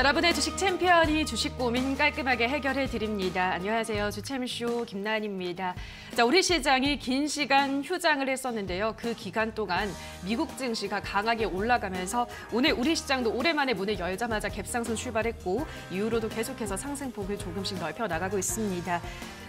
여러분의 주식 챔피언이 주식 고민 깔끔하게 해결해 드립니다. 안녕하세요. 주챔쇼 김나은입니다. 자, 우리 시장이 긴 시간 휴장을 했었는데요. 그 기간 동안 미국 증시가 강하게 올라가면서 오늘 우리 시장도 오랜만에 문을 열자마자 갭상승 출발했고 이후로도 계속해서 상승폭을 조금씩 넓혀 나가고 있습니다.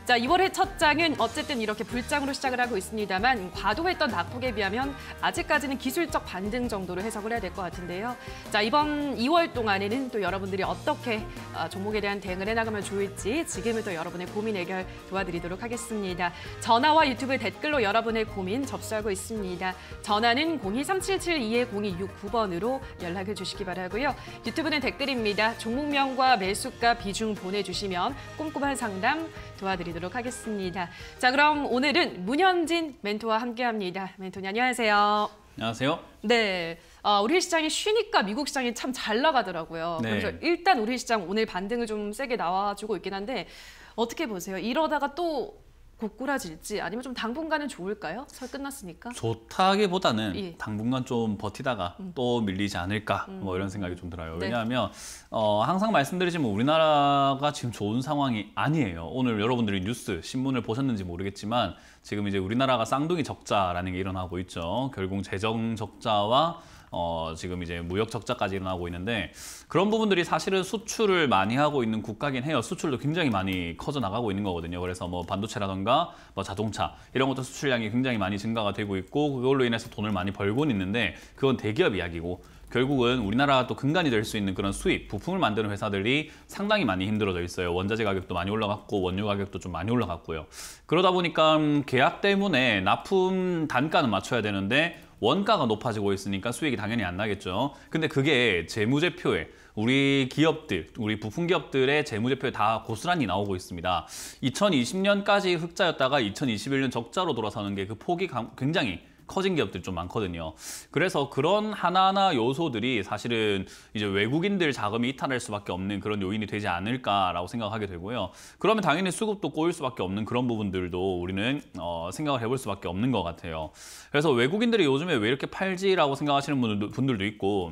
자, 2월의 첫 장은 어쨌든 이렇게 불장으로 시작을 하고 있습니다만 과도했던 낙폭에 비하면 아직까지는 기술적 반등 정도로 해석을 해야 될 것 같은데요. 자, 이번 2월 동안에는 또 여러분 여러분들이 어떻게 어, 종목에 대한 대응을 해나가면 좋을지 지금부터 여러분의 고민 해결 도와드리도록 하겠습니다. 전화와 유튜브 댓글로 여러분의 고민 접수하고 있습니다. 전화는 023772-0269번으로 연락을 주시기 바라고요. 유튜브는 댓글입니다. 종목명과 매수가 비중 보내주시면 꼼꼼한 상담 도와드리도록 하겠습니다. 자 그럼 오늘은 문현진 멘토와 함께합니다. 멘토님 안녕하세요. 안녕하세요. 네. 어, 우리 시장이 쉬니까 미국 시장이 참 잘 나가더라고요. 네. 그래서 일단 우리 시장 오늘 반등을 좀 세게 나와주고 있긴 한데 어떻게 보세요? 이러다가 또 고꾸라질지 아니면 좀 당분간은 좋을까요? 설 끝났으니까. 좋다기보다는 예. 당분간 좀 버티다가 음. 또 밀리지 않을까 음. 뭐 이런 생각이 좀 들어요. 네. 왜냐하면 어, 항상 말씀드리지만 우리나라가 지금 좋은 상황이 아니에요. 오늘 여러분들이 뉴스, 신문을 보셨는지 모르겠지만 지금 이제 우리나라가 쌍둥이 적자라는 게 일어나고 있죠. 결국 재정 적자와 어, 지금 이제 무역 적자까지 일어나고 있는데 그런 부분들이 사실은 수출을 많이 하고 있는 국가긴 해요. 수출도 굉장히 많이 커져 나가고 있는 거거든요. 그래서 뭐 반도체라던가 뭐 자동차 이런 것도 수출량이 굉장히 많이 증가가 되고 있고 그걸로 인해서 돈을 많이 벌고 있는데 그건 대기업 이야기고 결국은 우리나라또 근간이 될 수 있는 그런 수입, 부품을 만드는 회사들이 상당히 많이 힘들어져 있어요. 원자재 가격도 많이 올라갔고 원유 가격도 좀 많이 올라갔고요. 그러다 보니까 음, 계약 때문에 납품 단가는 맞춰야 되는데 원가가 높아지고 있으니까 수익이 당연히 안 나겠죠. 근데 그게 재무제표에 우리 기업들, 우리 부품 기업들의 재무제표에 다 고스란히 나오고 있습니다. 2020년까지 흑자였다가 2021년 적자로 돌아서는 게 그 폭이 굉장히 커진 기업들이 좀 많거든요. 그래서 그런 하나하나 요소들이 사실은 이제 외국인들 자금이 이탈할 수밖에 없는 그런 요인이 되지 않을까라고 생각하게 되고요. 그러면 당연히 수급도 꼬일 수밖에 없는 그런 부분들도 우리는 어, 생각을 해볼 수밖에 없는 것 같아요. 그래서 외국인들이 요즘에 왜 이렇게 팔지라고 생각하시는 분들도, 분들도 있고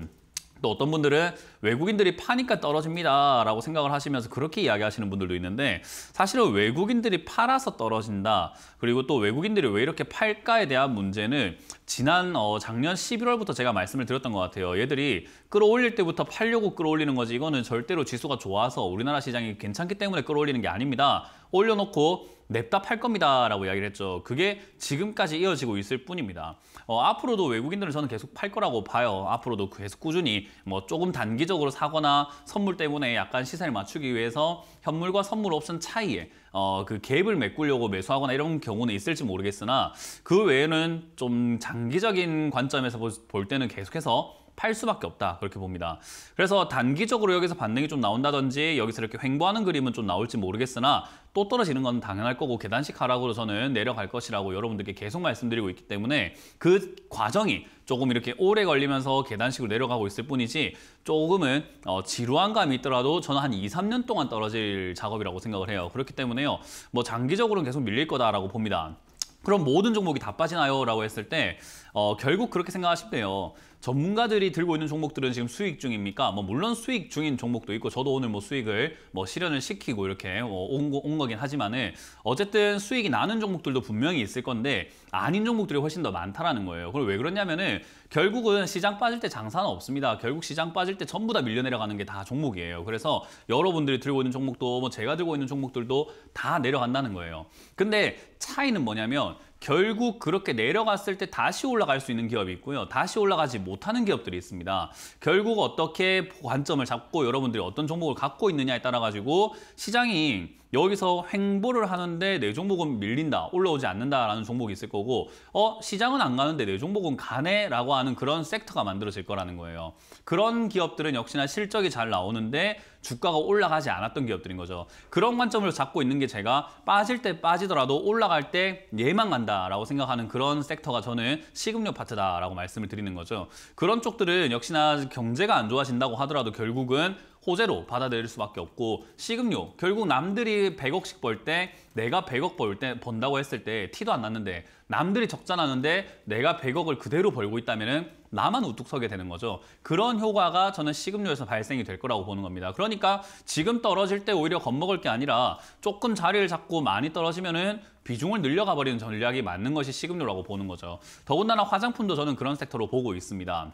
또 어떤 분들은 외국인들이 파니까 떨어집니다라고 생각을 하시면서 그렇게 이야기하시는 분들도 있는데 사실은 외국인들이 팔아서 떨어진다. 그리고 또 외국인들이 왜 이렇게 팔까에 대한 문제는 지난 어, 작년 11월부터 제가 말씀을 드렸던 것 같아요. 얘들이 끌어올릴 때부터 팔려고 끌어올리는 거지 이거는 절대로 지수가 좋아서 우리나라 시장이 괜찮기 때문에 끌어올리는 게 아닙니다. 올려놓고 냅다 팔 겁니다라고 이야기를 했죠. 그게 지금까지 이어지고 있을 뿐입니다. 어, 앞으로도 외국인들은 저는 계속 팔 거라고 봐요. 앞으로도 계속 꾸준히 뭐 조금 단기적으로 사거나 선물 때문에 약간 시세를 맞추기 위해서 현물과 선물 옵션 차이에 어, 그 갭을 메꾸려고 매수하거나 이런 경우는 있을지 모르겠으나 그 외에는 좀 장기적인 관점에서 볼 때는 계속해서 팔 수밖에 없다 그렇게 봅니다. 그래서 단기적으로 여기서 반등이 좀 나온다든지 여기서 이렇게 횡보하는 그림은 좀 나올지 모르겠으나 또 떨어지는 건 당연할 거고 계단식 하락으로 저는 내려갈 것이라고 여러분들께 계속 말씀드리고 있기 때문에 그 과정이 조금 이렇게 오래 걸리면서 계단식으로 내려가고 있을 뿐이지 조금은 어, 지루한 감이 있더라도 저는 한 2, 3년 동안 떨어질 작업이라고 생각을 해요. 그렇기 때문에요. 뭐 장기적으로는 계속 밀릴 거다라고 봅니다. 그럼 모든 종목이 다 빠지나요? 라고 했을 때 어, 결국 그렇게 생각하시면돼요 전문가들이 들고 있는 종목들은 지금 수익 중입니까? 뭐 물론 수익 중인 종목도 있고 저도 오늘 뭐 수익을 뭐 실현을 시키고 이렇게 뭐 온, 거, 온 거긴 하지만은 어쨌든 수익이 나는 종목들도 분명히 있을 건데 아닌 종목들이 훨씬 더 많다라는 거예요. 그럼 왜 그러냐면은 결국은 시장 빠질 때 장사는 없습니다. 결국 시장 빠질 때 전부 다 밀려 내려가는 게 다 종목이에요. 그래서 여러분들이 들고 있는 종목도 뭐 제가 들고 있는 종목들도 다 내려간다는 거예요. 근데 차이는 뭐냐면 결국 그렇게 내려갔을 때 다시 올라갈 수 있는 기업이 있고요. 다시 올라가지 못하는 기업들이 있습니다. 결국 어떻게 관점을 잡고 여러분들이 어떤 종목을 갖고 있느냐에 따라 가지고 시장이 여기서 횡보를 하는데 내 종목은 밀린다, 올라오지 않는다라는 종목이 있을 거고 어 시장은 안 가는데 내 종목은 가네라고 하는 그런 섹터가 만들어질 거라는 거예요. 그런 기업들은 역시나 실적이 잘 나오는데 주가가 올라가지 않았던 기업들인 거죠. 그런 관점을 잡고 있는 게 제가 빠질 때 빠지더라도 올라갈 때 얘만 간다라고 생각하는 그런 섹터가 저는 식음료 파트다라고 말씀을 드리는 거죠. 그런 쪽들은 역시나 경제가 안 좋아진다고 하더라도 결국은 호재로 받아들일 수밖에 없고 시급료 결국 남들이 100억씩 벌 때 내가 100억 벌 때 번다고 했을 때 티도 안 났는데 남들이 적자 나는데 내가 100억을 그대로 벌고 있다면은 나만 우뚝 서게 되는 거죠. 그런 효과가 저는 시급료에서 발생이 될 거라고 보는 겁니다. 그러니까 지금 떨어질 때 오히려 겁먹을 게 아니라 조금 자리를 잡고 많이 떨어지면은 비중을 늘려가 버리는 전략이 맞는 것이 시급료라고 보는 거죠. 더군다나 화장품도 저는 그런 섹터로 보고 있습니다.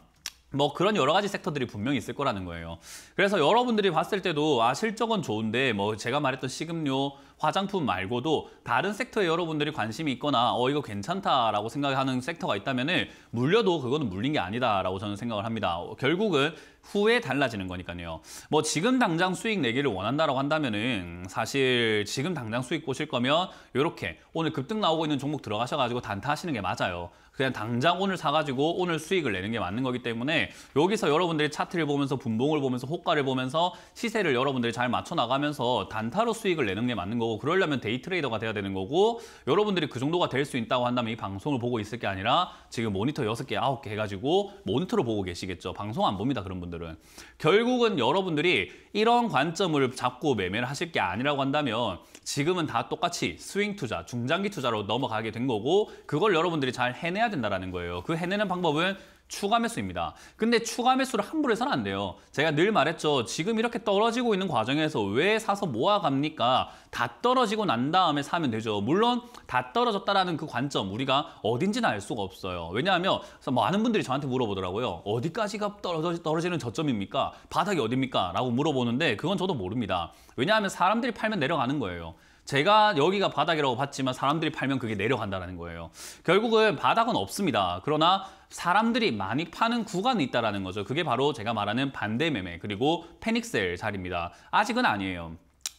뭐 그런 여러 가지 섹터들이 분명히 있을 거라는 거예요. 그래서 여러분들이 봤을 때도 아 실적은 좋은데 뭐 제가 말했던 식음료, 화장품 말고도 다른 섹터에 여러분들이 관심이 있거나 어 이거 괜찮다라고 생각하는 섹터가 있다면 물려도 그거는 물린 게 아니다라고 저는 생각을 합니다. 어, 결국은 후에 달라지는 거니까요. 뭐 지금 당장 수익 내기를 원한다라고 한다면은 사실 지금 당장 수익 보실 거면 이렇게 오늘 급등 나오고 있는 종목 들어가셔가지고 단타하시는 게 맞아요. 그냥 당장 오늘 사가지고 오늘 수익을 내는 게 맞는 거기 때문에 여기서 여러분들이 차트를 보면서 분봉을 보면서 호가를 보면서 시세를 여러분들이 잘 맞춰 나가면서 단타로 수익을 내는 게 맞는 거고 그러려면 데이트레이더가 돼야 되는 거고 여러분들이 그 정도가 될 수 있다고 한다면 이 방송을 보고 있을 게 아니라 지금 모니터 6개9개 해가지고 모니터로 보고 계시겠죠. 방송 안 봅니다. 그런 분들은. 결국은 여러분들이 이런 관점을 잡고 매매를 하실 게 아니라고 한다면 지금은 다 똑같이 스윙 투자, 중장기 투자로 넘어가게 된 거고 그걸 여러분들이 잘 해내야 된다는 거예요. 그 해내는 방법은 추가 매수입니다. 근데 추가 매수를 함부로 해서는 안 돼요. 제가 늘 말했죠. 지금 이렇게 떨어지고 있는 과정에서 왜 사서 모아갑니까? 다 떨어지고 난 다음에 사면 되죠. 물론 다 떨어졌다라는 그 관점 우리가 어딘지는 알 수가 없어요. 왜냐하면 많은 분들이 저한테 물어보더라고요. 어디까지가 떨어지, 떨어지는 저점입니까? 바닥이 어딥니까? 라고 물어보는데 그건 저도 모릅니다. 왜냐하면 사람들이 팔면 내려가는 거예요. 제가 여기가 바닥이라고 봤지만 사람들이 팔면 그게 내려간다는 거예요. 결국은 바닥은 없습니다. 그러나 사람들이 많이 파는 구간이 있다는 거죠. 그게 바로 제가 말하는 반대 매매 그리고 패닉셀 자리입니다. 아직은 아니에요.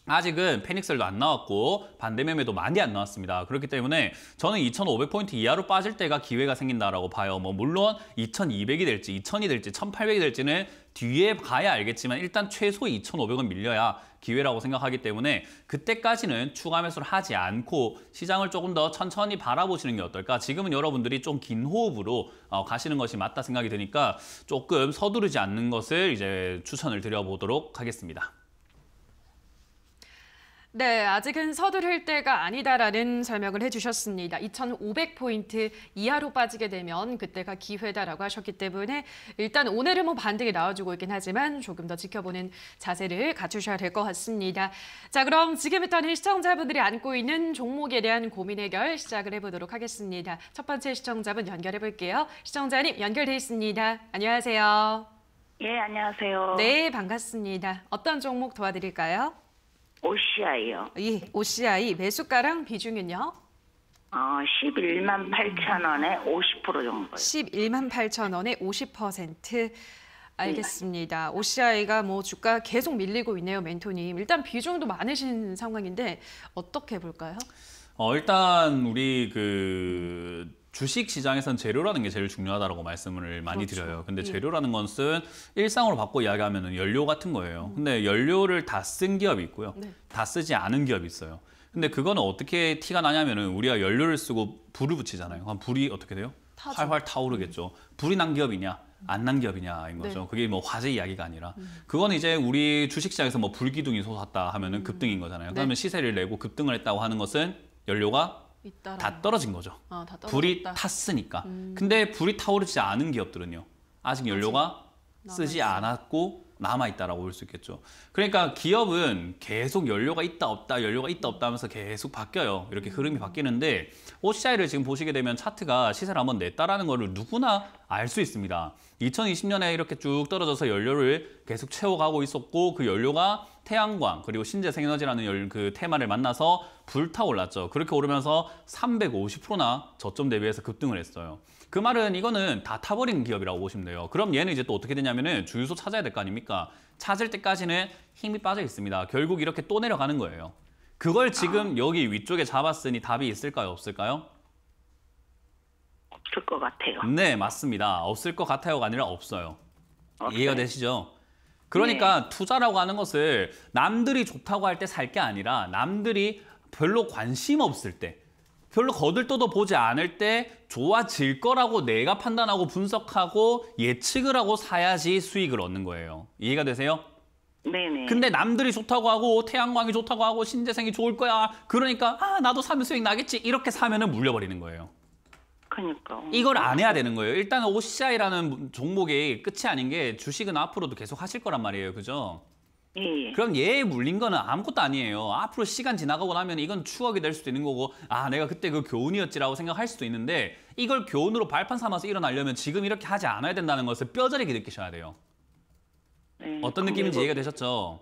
아직은 패닉셀도 안 나왔고 반대매매도 많이 안 나왔습니다. 그렇기 때문에 저는 2,500포인트 이하로 빠질 때가 기회가 생긴다라고 봐요. 뭐 물론 2,200이 될지 2,000이 될지 1,800이 될지는 뒤에 가야 알겠지만 일단 최소 2 5 0 0은 밀려야 기회라고 생각하기 때문에 그때까지는 추가 매수를 하지 않고 시장을 조금 더 천천히 바라보시는 게 어떨까? 지금은 여러분들이 좀 긴 호흡으로 어, 가시는 것이 맞다 생각이 드니까 조금 서두르지 않는 것을 이제 추천을 드려보도록 하겠습니다. 네, 아직은 서두를 때가 아니다라는 설명을 해주셨습니다. 2,500포인트 이하로 빠지게 되면 그때가 기회다라고 하셨기 때문에 일단 오늘은 뭐 반등이 나와주고 있긴 하지만 조금 더 지켜보는 자세를 갖추셔야 될 것 같습니다. 자, 그럼 지금 부터는 시청자분들이 안고 있는 종목에 대한 고민 해결 시작을 해보도록 하겠습니다. 첫 번째 시청자분 연결해 볼게요. 시청자님 연결돼 있습니다. 안녕하세요. 예, 안녕하세요. 네, 반갑습니다. 어떤 종목 도와드릴까요? OCI요. 이 OCI 매수가랑 비중은요? 어, 11만 8천 원에 50% 정도요. 11만 8천 원에 50%. 알겠습니다. OCI가 뭐 주가 계속 밀리고 있네요, 멘토님. 일단 비중도 많으신 상황인데 어떻게 볼까요? 어, 일단 우리 그 주식 시장에선 재료라는 게 제일 중요하다고 말씀을 많이 그렇죠. 드려요. 근데 예. 재료라는 것은 일상으로 바꿔 이야기하면 연료 같은 거예요. 음. 근데 연료를 다 쓴 기업이 있고요. 네. 다 쓰지 않은 기업이 있어요. 근데 그거는 어떻게 티가 나냐면은 우리가 연료를 쓰고 불을 붙이잖아요. 그럼 불이 어떻게 돼요? 타죠. 활활 타오르겠죠. 음. 불이 난 기업이냐? 안 난 기업이냐인 거죠. 네. 그게 뭐 화재 이야기가 아니라 음. 그건 이제 우리 주식시장에서 뭐 불기둥이 솟았다 하면은 급등인 음. 거잖아요. 그러면 네. 시세를 내고 급등을 했다고 하는 것은 연료가 다 떨어진 거죠. 아, 다 불이 탔으니까. 음. 근데 불이 타오르지 않은 기업들은요. 아직 연료가 아직 쓰지 않았고 남아있다라고 볼 수 있겠죠. 그러니까 기업은 계속 연료가 있다 없다 연료가 있다 없다 하면서 계속 바뀌어요. 이렇게 흐름이 음. 바뀌는데 OCI를 지금 보시게 되면 차트가 시세를 한번 냈다라는 거를 누구나 알 수 있습니다. 2020년에 이렇게 쭉 떨어져서 연료를 계속 채워가고 있었고 그 연료가 태양광 그리고 신재생에너지라는 그 테마를 만나서 불타올랐죠. 그렇게 오르면서 350%나 저점 대비해서 급등을 했어요. 그 말은 이거는 다 타버린 기업이라고 보시면 돼요. 그럼 얘는 이제 또 어떻게 되냐면은 주유소 찾아야 될 거 아닙니까? 찾을 때까지는 힘이 빠져 있습니다. 결국 이렇게 또 내려가는 거예요. 그걸 지금 여기 위쪽에 잡았으니 답이 있을까요? 없을까요? 없을 것 같아요. 네, 맞습니다. 없을 것 같아요가 아니라 없어요. 없어요. 이해가 되시죠? 그러니까 네. 투자라고 하는 것을 남들이 좋다고 할 때 살 게 아니라 남들이 별로 관심 없을 때 별로 거들떠도 보지 않을 때 좋아질 거라고 내가 판단하고 분석하고 예측을 하고 사야지 수익을 얻는 거예요. 이해가 되세요? 네네. 근데 남들이 좋다고 하고 태양광이 좋다고 하고 신재생이 좋을 거야. 그러니까 아 나도 사면 수익 나겠지. 이렇게 사면은 물려버리는 거예요. 그니까. 이걸 안 해야 되는 거예요. 일단 은 OCI라는 종목이 끝이 아닌 게 주식은 앞으로도 계속 하실 거란 말이에요. 그죠? 예, 예. 그럼 얘에 물린 거는 아무것도 아니에요. 앞으로 시간 지나가고 나면 이건 추억이 될 수도 있는 거고 아 내가 그때 그 교훈이었지라고 생각할 수도 있는데 이걸 교훈으로 발판 삼아서 일어나려면 지금 이렇게 하지 않아야 된다는 것을 뼈저리게 느끼셔야 돼요. 네, 어떤 느낌인지 이해가 되셨죠?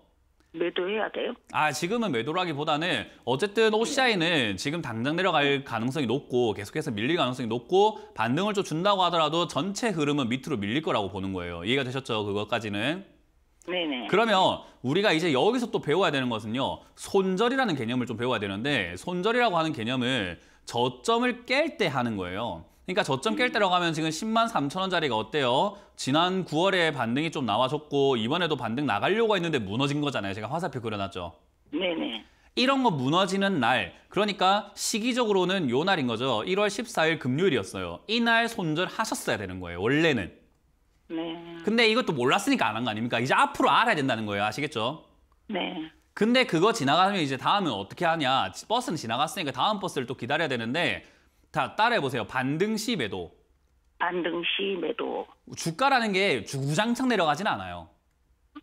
매도해야 돼요? 아 지금은 매도라기보다는 어쨌든 OCI는 지금 당장 내려갈 가능성이 높고 계속해서 밀릴 가능성이 높고 반등을 좀 준다고 하더라도 전체 흐름은 밑으로 밀릴 거라고 보는 거예요. 이해가 되셨죠? 그것까지는. 네네. 그러면 우리가 이제 여기서 또 배워야 되는 것은요. 손절이라는 개념을 좀 배워야 되는데 손절이라고 하는 개념을 저점을 깰 때 하는 거예요. 그러니까 저점 깰 때라고 하면 지금 10만 3천 원짜리가 어때요? 지난 9월에 반등이 좀 나와줬고 이번에도 반등 나가려고 했는데 무너진 거잖아요. 제가 화살표 그려놨죠. 네네. 이런 거 무너지는 날, 그러니까 시기적으로는 요 날인 거죠. 1월 14일 금요일이었어요. 이날 손절하셨어야 되는 거예요, 원래는. 네. 근데 이것도 몰랐으니까 안 한 거 아닙니까? 이제 앞으로 알아야 된다는 거예요, 아시겠죠? 네. 근데 그거 지나가면 이제 다음은 어떻게 하냐. 버스는 지나갔으니까 다음 버스를 또 기다려야 되는데 다 따라해보세요. 반등시 매도. 반등시 매도. 주가라는 게구장창 내려가진 않아요.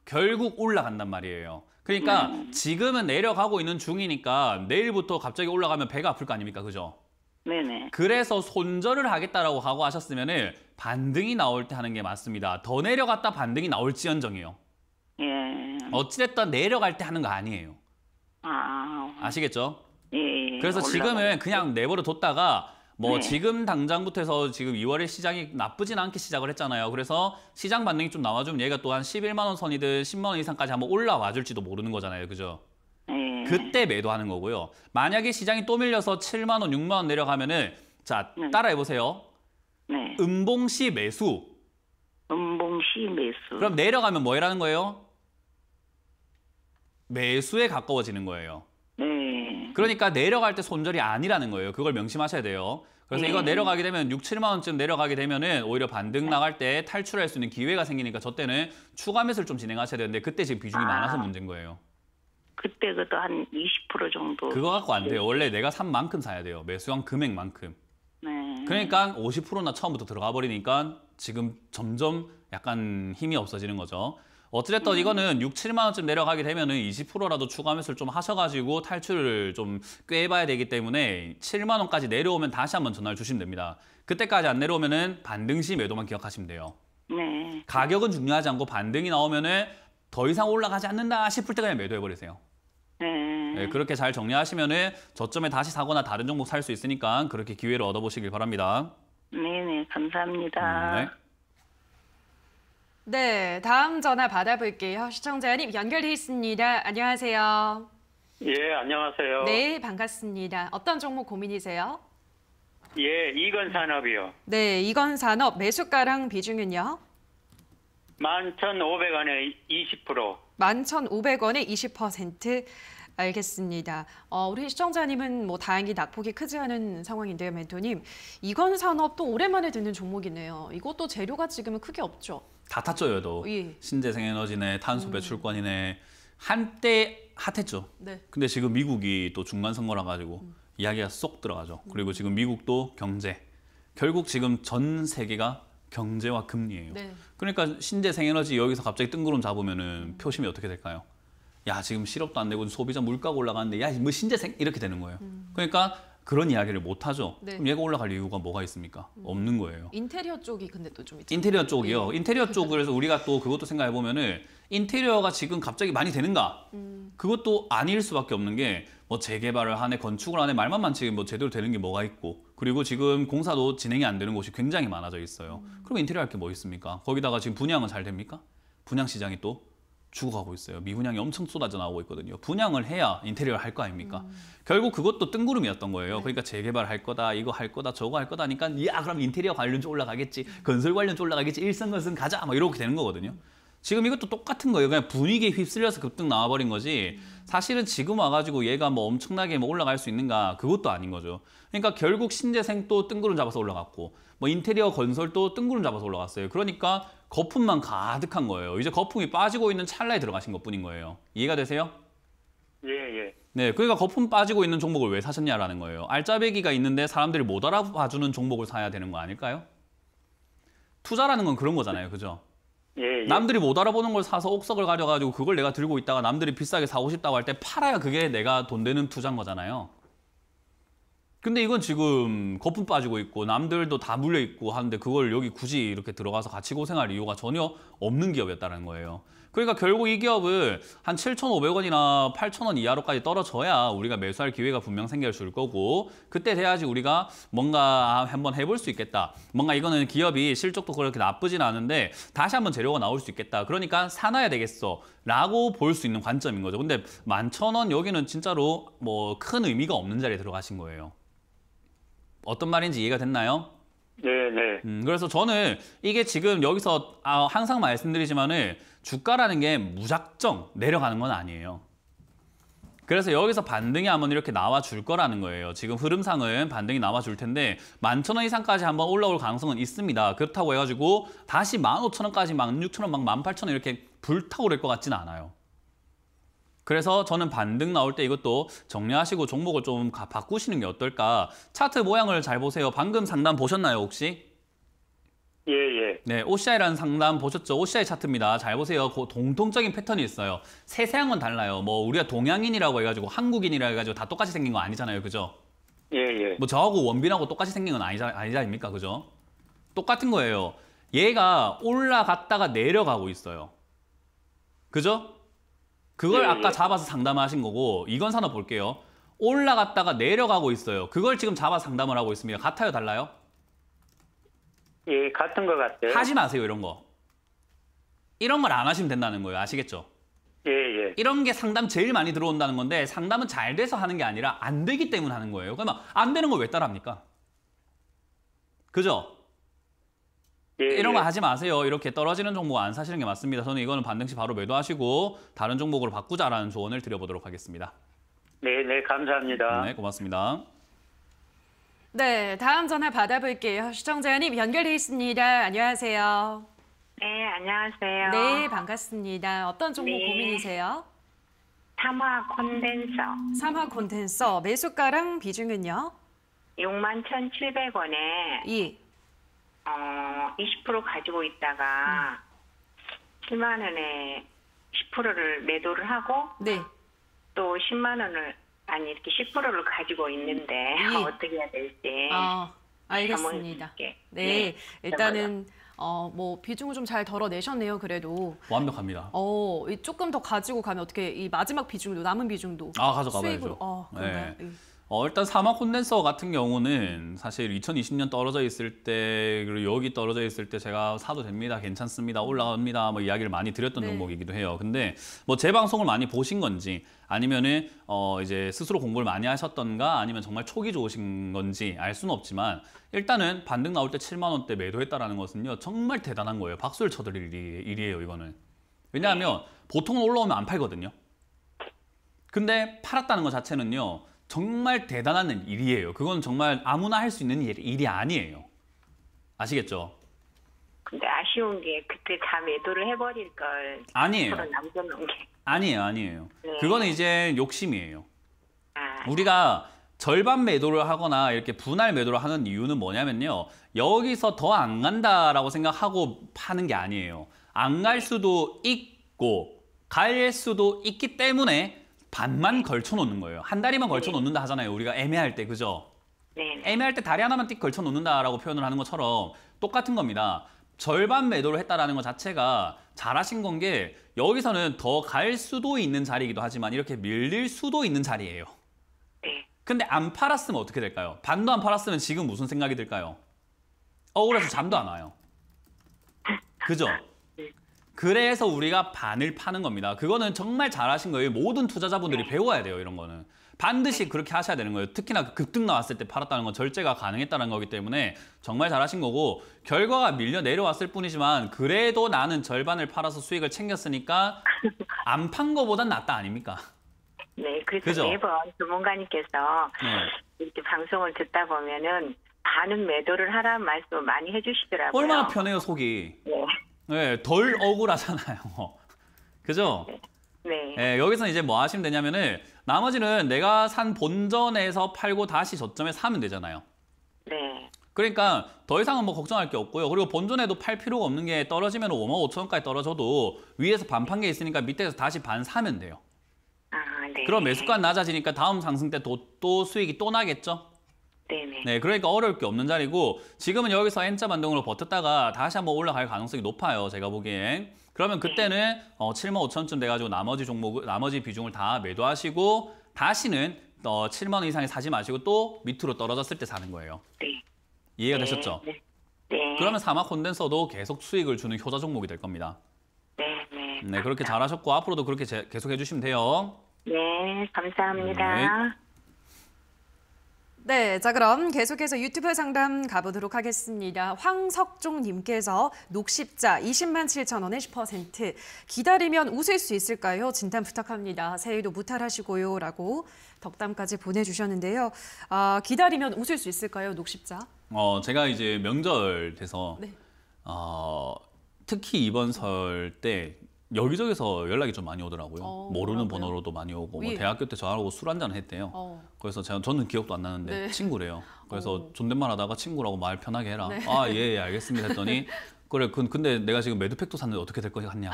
결국 올라간단 말이에요. 그러니까 음. 지금은 내려가고 있는 중이니까 내일부터 갑자기 올라가면 배가 아플 거 아닙니까? 그죠? 네네. 그래서 손절을 하겠다라고 하고 하셨으면 반등이 나올 때 하는 게 맞습니다. 더 내려갔다 반등이 나올지언정이요. 예. 어찌됐든 내려갈 때 하는 거 아니에요. 아. 아시겠죠? 예. 예. 그래서 올라가면. 지금은 그냥 내버려 뒀다가 뭐 네. 지금 당장부터 해서 지금 2월에 시장이 나쁘진 않게 시작을 했잖아요. 그래서 시장 반응이 좀 나와주면 얘가 또 한 11만 원 선이든 10만 원 이상까지 한번 올라와 줄지도 모르는 거잖아요. 그죠? 네. 그때 매도하는 거고요. 만약에 시장이 또 밀려서 7만 원, 6만 원 내려가면은 자, 네. 따라해 보세요. 네. 음봉시 매수. 음봉시 매수. 그럼 내려가면 뭐라는 거예요? 매수에 가까워지는 거예요. 음. 그러니까 내려갈 때 손절이 아니라는 거예요. 그걸 명심하셔야 돼요. 그래서 네. 이거 내려가게 되면 6, 7만 원쯤 내려가게 되면은 오히려 반등 네. 나갈 때 탈출할 수 있는 기회가 생기니까 저 때는 추가 매수를 좀 진행하셔야 되는데 그때 지금 비중이 아. 많아서 문제인 거예요. 그때 그도 한 20% 정도. 그거 갖고 안 돼요. 네. 원래 내가 산 만큼 사야 돼요. 매수한 금액만큼. 네. 그러니까 50%나 처음부터 들어가 버리니까 지금 점점 약간 힘이 없어지는 거죠. 어찌됐든 이거는 6, 7만 원쯤 내려가게 되면은 20%라도 추가 매수를 좀 하셔가지고 탈출을 좀 꽤해봐야 되기 때문에 7만 원까지 내려오면 다시 한번 전화를 주시면 됩니다. 그때까지 안 내려오면은 반등 시 매도만 기억하시면 돼요. 네. 가격은 중요하지 않고 반등이 나오면은 더 이상 올라가지 않는다 싶을 때 그냥 매도해 버리세요. 네. 네. 그렇게 잘 정리하시면은 저점에 다시 사거나 다른 종목 살 수 있으니까 그렇게 기회를 얻어보시길 바랍니다. 네네 네, 감사합니다. 음, 네. 네, 다음 전화 받아볼게요. 시청자님 연결돼 있습니다. 안녕하세요. 예, 안녕하세요. 네, 반갑습니다. 어떤 종목 고민이세요? 예, 이건 산업이요. 네, 이건 산업 매수가랑 비중은요? 11,500원에 20%. 11,500원에 20%. 알겠습니다. 어, 우리 시청자님은 뭐 다행히 낙폭이 크지 않은 상황인데요, 멘토님. 이건 산업 또 오랜만에 듣는 종목이네요. 이것도 재료가 지금은 크게 없죠? 다 탔죠 여도 예. 신재생 에너지네 탄소 음. 배출권이네 한때 핫했죠. 네. 근데 지금 미국이 또 중간 선거라 가지고 음. 이야기가 쏙 들어가죠. 음. 그리고 지금 미국도 경제 결국 지금 전 세계가 경제와 금리예요. 네. 그러니까 신재생 에너지 여기서 갑자기 뜬구름 잡으면은 음. 표심이 어떻게 될까요? 야 지금 실업도 안 되고 소비자 물가가 올라가는데 야 뭐 신재생 이렇게 되는 거예요. 음. 그러니까 그런 이야기를 못 하죠. 네. 그럼 얘가 올라갈 이유가 뭐가 있습니까? 음. 없는 거예요. 인테리어 쪽이 근데 또 좀 있죠. 인테리어 쪽이요. 네. 인테리어 쪽을 그래서 우리가 또 그것도 생각해 보면은 인테리어가 지금 갑자기 많이 되는가? 음. 그것도 아닐 수밖에 없는 게 뭐 재개발을 하네, 건축을 하네 말만 많지 뭐 제대로 되는 게 뭐가 있고 그리고 지금 공사도 진행이 안 되는 곳이 굉장히 많아져 있어요. 음. 그럼 인테리어 할 게 뭐 있습니까? 거기다가 지금 분양은 잘 됩니까? 분양 시장이 또 죽어가고 있어요. 미분양이 엄청 쏟아져 나오고 있거든요. 분양을 해야 인테리어 를할 거 아닙니까? 음. 결국 그것도 뜬구름이었던 거예요. 네. 그러니까 재개발 할 거다, 이거 할 거다, 저거 할 거다니까 하야 그럼 인테리어 관련 좀 올라가겠지, 음. 건설 관련 좀 올라가겠지, 일선건선 가자 막 이렇게 되는 거거든요. 지금 이것도 똑같은 거예요. 그냥 분위기에 휩쓸려서 급등 나와버린 거지 사실은 지금 와가지고 얘가 뭐 엄청나게 뭐 올라갈 수 있는가 그것도 아닌 거죠. 그러니까 결국 신재생 또 뜬구름 잡아서 올라갔고 뭐 인테리어 건설 또 뜬구름 잡아서 올라갔어요. 그러니까 거품만 가득한 거예요. 이제 거품이 빠지고 있는 찰나에 들어가신 것뿐인 거예요. 이해가 되세요? 예, 예. 네, 그러니까 거품 빠지고 있는 종목을 왜 사셨냐라는 거예요. 알짜배기가 있는데 사람들이 못 알아봐주는 종목을 사야 되는 거 아닐까요? 투자라는 건 그런 거잖아요, 그죠? 예, 예. 남들이 못 알아보는 걸 사서 옥석을 가려가지고 그걸 내가 들고 있다가 남들이 비싸게 사고 싶다고 할 때 팔아야 그게 내가 돈 되는 투자인 거잖아요. 근데 이건 지금 거품 빠지고 있고 남들도 다 물려 있고 하는데 그걸 여기 굳이 이렇게 들어가서 같이 고생할 이유가 전혀 없는 기업이었다는 거예요. 그러니까 결국 이기업을한 7,500원이나 8,000원 이하로까지 떨어져야 우리가 매수할 기회가 분명 생겨줄 거고 그때 돼야지 우리가 뭔가 한번 해볼 수 있겠다. 뭔가 이거는 기업이 실적도 그렇게 나쁘진 않은데 다시 한번 재료가 나올 수 있겠다. 그러니까 사놔야 되겠어. 라고 볼 수 있는 관점인 거죠. 근데 11,000원 여기는 진짜로 뭐 큰 의미가 없는 자리에 들어가신 거예요. 어떤 말인지 이해가 됐나요? 네, 네. 음, 그래서 저는 이게 지금 여기서 아, 항상 말씀드리지만은 주가라는 게 무작정 내려가는 건 아니에요. 그래서 여기서 반등이 한번 이렇게 나와줄 거라는 거예요. 지금 흐름상은 반등이 나와줄 텐데 1 1 0 0 0원 이상까지 한번 올라올 가능성은 있습니다. 그렇다고 해가지고 다시 1 5 0 0 0 원까지 6 0 0 0원1 8 0 0 0원 이렇게 불타오를 것 같지는 않아요. 그래서 저는 반등 나올 때 이것도 정리하시고 종목을 좀 바꾸시는 게 어떨까. 차트 모양을 잘 보세요. 방금 상담 보셨나요, 혹시? 예, 예. 네, OCI라는 상담 보셨죠? OCI 차트입니다. 잘 보세요. 그 동통적인 패턴이 있어요. 세세한 건 달라요. 뭐 우리가 동양인이라고 해가지고 한국인이라 해가지고 다 똑같이 생긴 거 아니잖아요, 그죠? 예, 예. 뭐 저하고 원빈하고 똑같이 생긴 건 아니지, 아니지 아닙니까, 그죠? 똑같은 거예요. 얘가 올라갔다가 내려가고 있어요. 그죠? 그걸 네. 네 아까 네. 잡아서 상담하신 거고 이건 산업 볼게요. 올라갔다가 내려가고 있어요. 그걸 지금 잡아서 상담을 하고 있습니다. 같아요, 달라요? 예, 같은 것 같아요. 하지 마세요, 이런 거. 이런 걸 안 하시면 된다는 거예요. 아시겠죠? 예, 예. 이런 게 상담 제일 많이 들어온다는 건데 상담은 잘 돼서 하는 게 아니라 안 되기 때문에 하는 거예요. 그러면 안 되는 걸 왜 따라합니까? 그죠? 예, 이런 거 예. 하지 마세요. 이렇게 떨어지는 종목 안 사시는 게 맞습니다. 저는 이거는 반등 시 바로 매도하시고 다른 종목으로 바꾸자라는 조언을 드려보도록 하겠습니다. 네, 네, 감사합니다. 네, 고맙습니다. 네, 다음 전화 받아볼게요. 시청자님 연결돼 있습니다. 안녕하세요. 네, 안녕하세요. 네, 반갑습니다. 어떤 종목 네. 고민이세요? 삼화 콘덴서. 삼화 콘덴서 매수가랑 비중은요? 61,700원에 예. 어, 20% 가지고 있다가 음. 7만 원에 10%를 매도를 하고 네. 또 10만 원을 아니 이렇게 10%를 가지고 있는데 예. 어떻게 해야 될지 아, 알겠습니다. 네. 네, 일단은 어, 뭐 비중을 좀 잘 덜어내셨네요. 그래도 완벽합니다. 어, 조금 더 가지고 가면 어떻게 이 마지막 비중도 남은 비중도 아 가져가봐야죠. 수익으로 아, 네. 예. 어, 일단 사막 콘덴서 같은 경우는 사실 2020년 떨어져 있을 때 그리고 여기 떨어져 있을 때 제가 사도 됩니다. 괜찮습니다. 올라갑니다. 뭐 이야기를 많이 드렸던 네. 종목이기도 해요. 근데 뭐 제 방송을 많이 보신 건지 아니면은 어 이제 스스로 공부를 많이 하셨던가 아니면 정말 초기 좋으신 건지 알 수는 없지만 일단은 반등 나올 때 7만 원대 매도했다라는 것은요. 정말 대단한 거예요. 박수를 쳐드릴 일이에요, 이거는. 왜냐하면 보통 올라오면 안 팔거든요. 근데 팔았다는 것 자체는요. 정말 대단한 일이에요. 그건 정말 아무나 할 수 있는 일, 이 아니에요. 아시겠죠? 근데 아쉬운 게 그때 다 매도를 해버릴 걸. 아니에요. 게. 아니에요, 아니에요. 네. 그거는 이제 욕심이에요. 아... 우리가 절반 매도를 하거나 이렇게 분할 매도를 하는 이유는 뭐냐면요. 여기서 더 안 간다라고 생각하고 파는 게 아니에요. 안 갈 수도 있고 갈 수도 있기 때문에 반만 걸쳐 놓는 거예요. 한 다리만 걸쳐 놓는다 하잖아요. 우리가 애매할 때 그죠? 네. 애매할 때 다리 하나만 띡 걸쳐 놓는다라고 표현을 하는 것처럼 똑같은 겁니다. 절반 매도를 했다라는 것 자체가 잘하신 건 게 여기서는 더 갈 수도 있는 자리이기도 하지만 이렇게 밀릴 수도 있는 자리예요. 네. 근데 안 팔았으면 어떻게 될까요? 반도 안 팔았으면 지금 무슨 생각이 들까요? 억울해서 잠도 안 와요. 그죠? 그래서 우리가 반을 파는 겁니다. 그거는 정말 잘하신 거예요. 모든 투자자분들이 배워야 돼요, 이런 거는. 반드시 그렇게 하셔야 되는 거예요. 특히나 그 급등 나왔을 때 팔았다는 건 절제가 가능했다는 거기 때문에 정말 잘하신 거고 결과가 밀려 내려왔을 뿐이지만 그래도 나는 절반을 팔아서 수익을 챙겼으니까 안 판 거보단 낫다 아닙니까? 네, 그래서 그렇죠. 그죠? 매번 전문가님께서 네. 이렇게 방송을 듣다 보면은 반은 매도를 하라는 말씀을 많이 해주시더라고요. 얼마나 편해요, 속이. 네. 네, 덜 억울하잖아요. 그죠? 네. 네. 예, 여기서 이제 뭐 하시면 되냐면은 나머지는 내가 산 본전에서 팔고 다시 저점에 사면 되잖아요. 네. 그러니까 더 이상은 뭐 걱정할 게 없고요. 그리고 본전에도 팔 필요가 없는 게 떨어지면 5만 5천 원까지 떨어져도 위에서 반 판게 있으니까 밑에서 다시 반 사면 돼요. 아, 네. 그럼 매수가 낮아지니까 다음 상승 때 또 또 수익이 또 나겠죠? 네네. 네, 그러니까 어려울 게 없는 자리고 지금은 여기서 N자 반동으로 버텼다가 다시 한번 올라갈 가능성이 높아요. 제가 보기엔. 그러면 네. 그때는 네. 어, 7만 5천쯤 돼가지고 나머지 종목, 나머지 비중을 다 매도하시고 다시는 어, 7만 원 이상에 사지 마시고 또 밑으로 떨어졌을 때 사는 거예요. 네. 이해가 네. 되셨죠? 네. 네. 그러면 사막 콘덴서도 계속 수익을 주는 효자 종목이 될 겁니다. 네. 네, 네 그렇게 잘하셨고 앞으로도 그렇게 계속 해주시면 돼요. 네, 감사합니다. 네. 네, 자 그럼 계속해서 유튜브 상담 가보도록 하겠습니다. 황석종 님께서 녹십자 20만 7천 원에 10% 기다리면 웃을 수 있을까요? 진단 부탁합니다. 새해도 무탈하시고요. 라고 덕담까지 보내주셨는데요. 아, 기다리면 웃을 수 있을까요? 녹십자? 어, 제가 이제 명절 돼서 네. 어, 특히 이번 설때 여기저기서 연락이 좀 많이 오더라고요. 어, 모르는 뭐라고요? 번호로도 많이 오고 뭐 대학교 때 저하고 술 한잔 했대요. 어. 그래서 제가 저는 기억도 안 나는데 네. 친구래요. 그래서 어. 존댓말 하다가 친구라고 말 편하게 해라. 네. 아예 예, 알겠습니다 했더니 그래 그, 근데 내가 지금 매드팩토 샀는데 어떻게 될 것 같냐.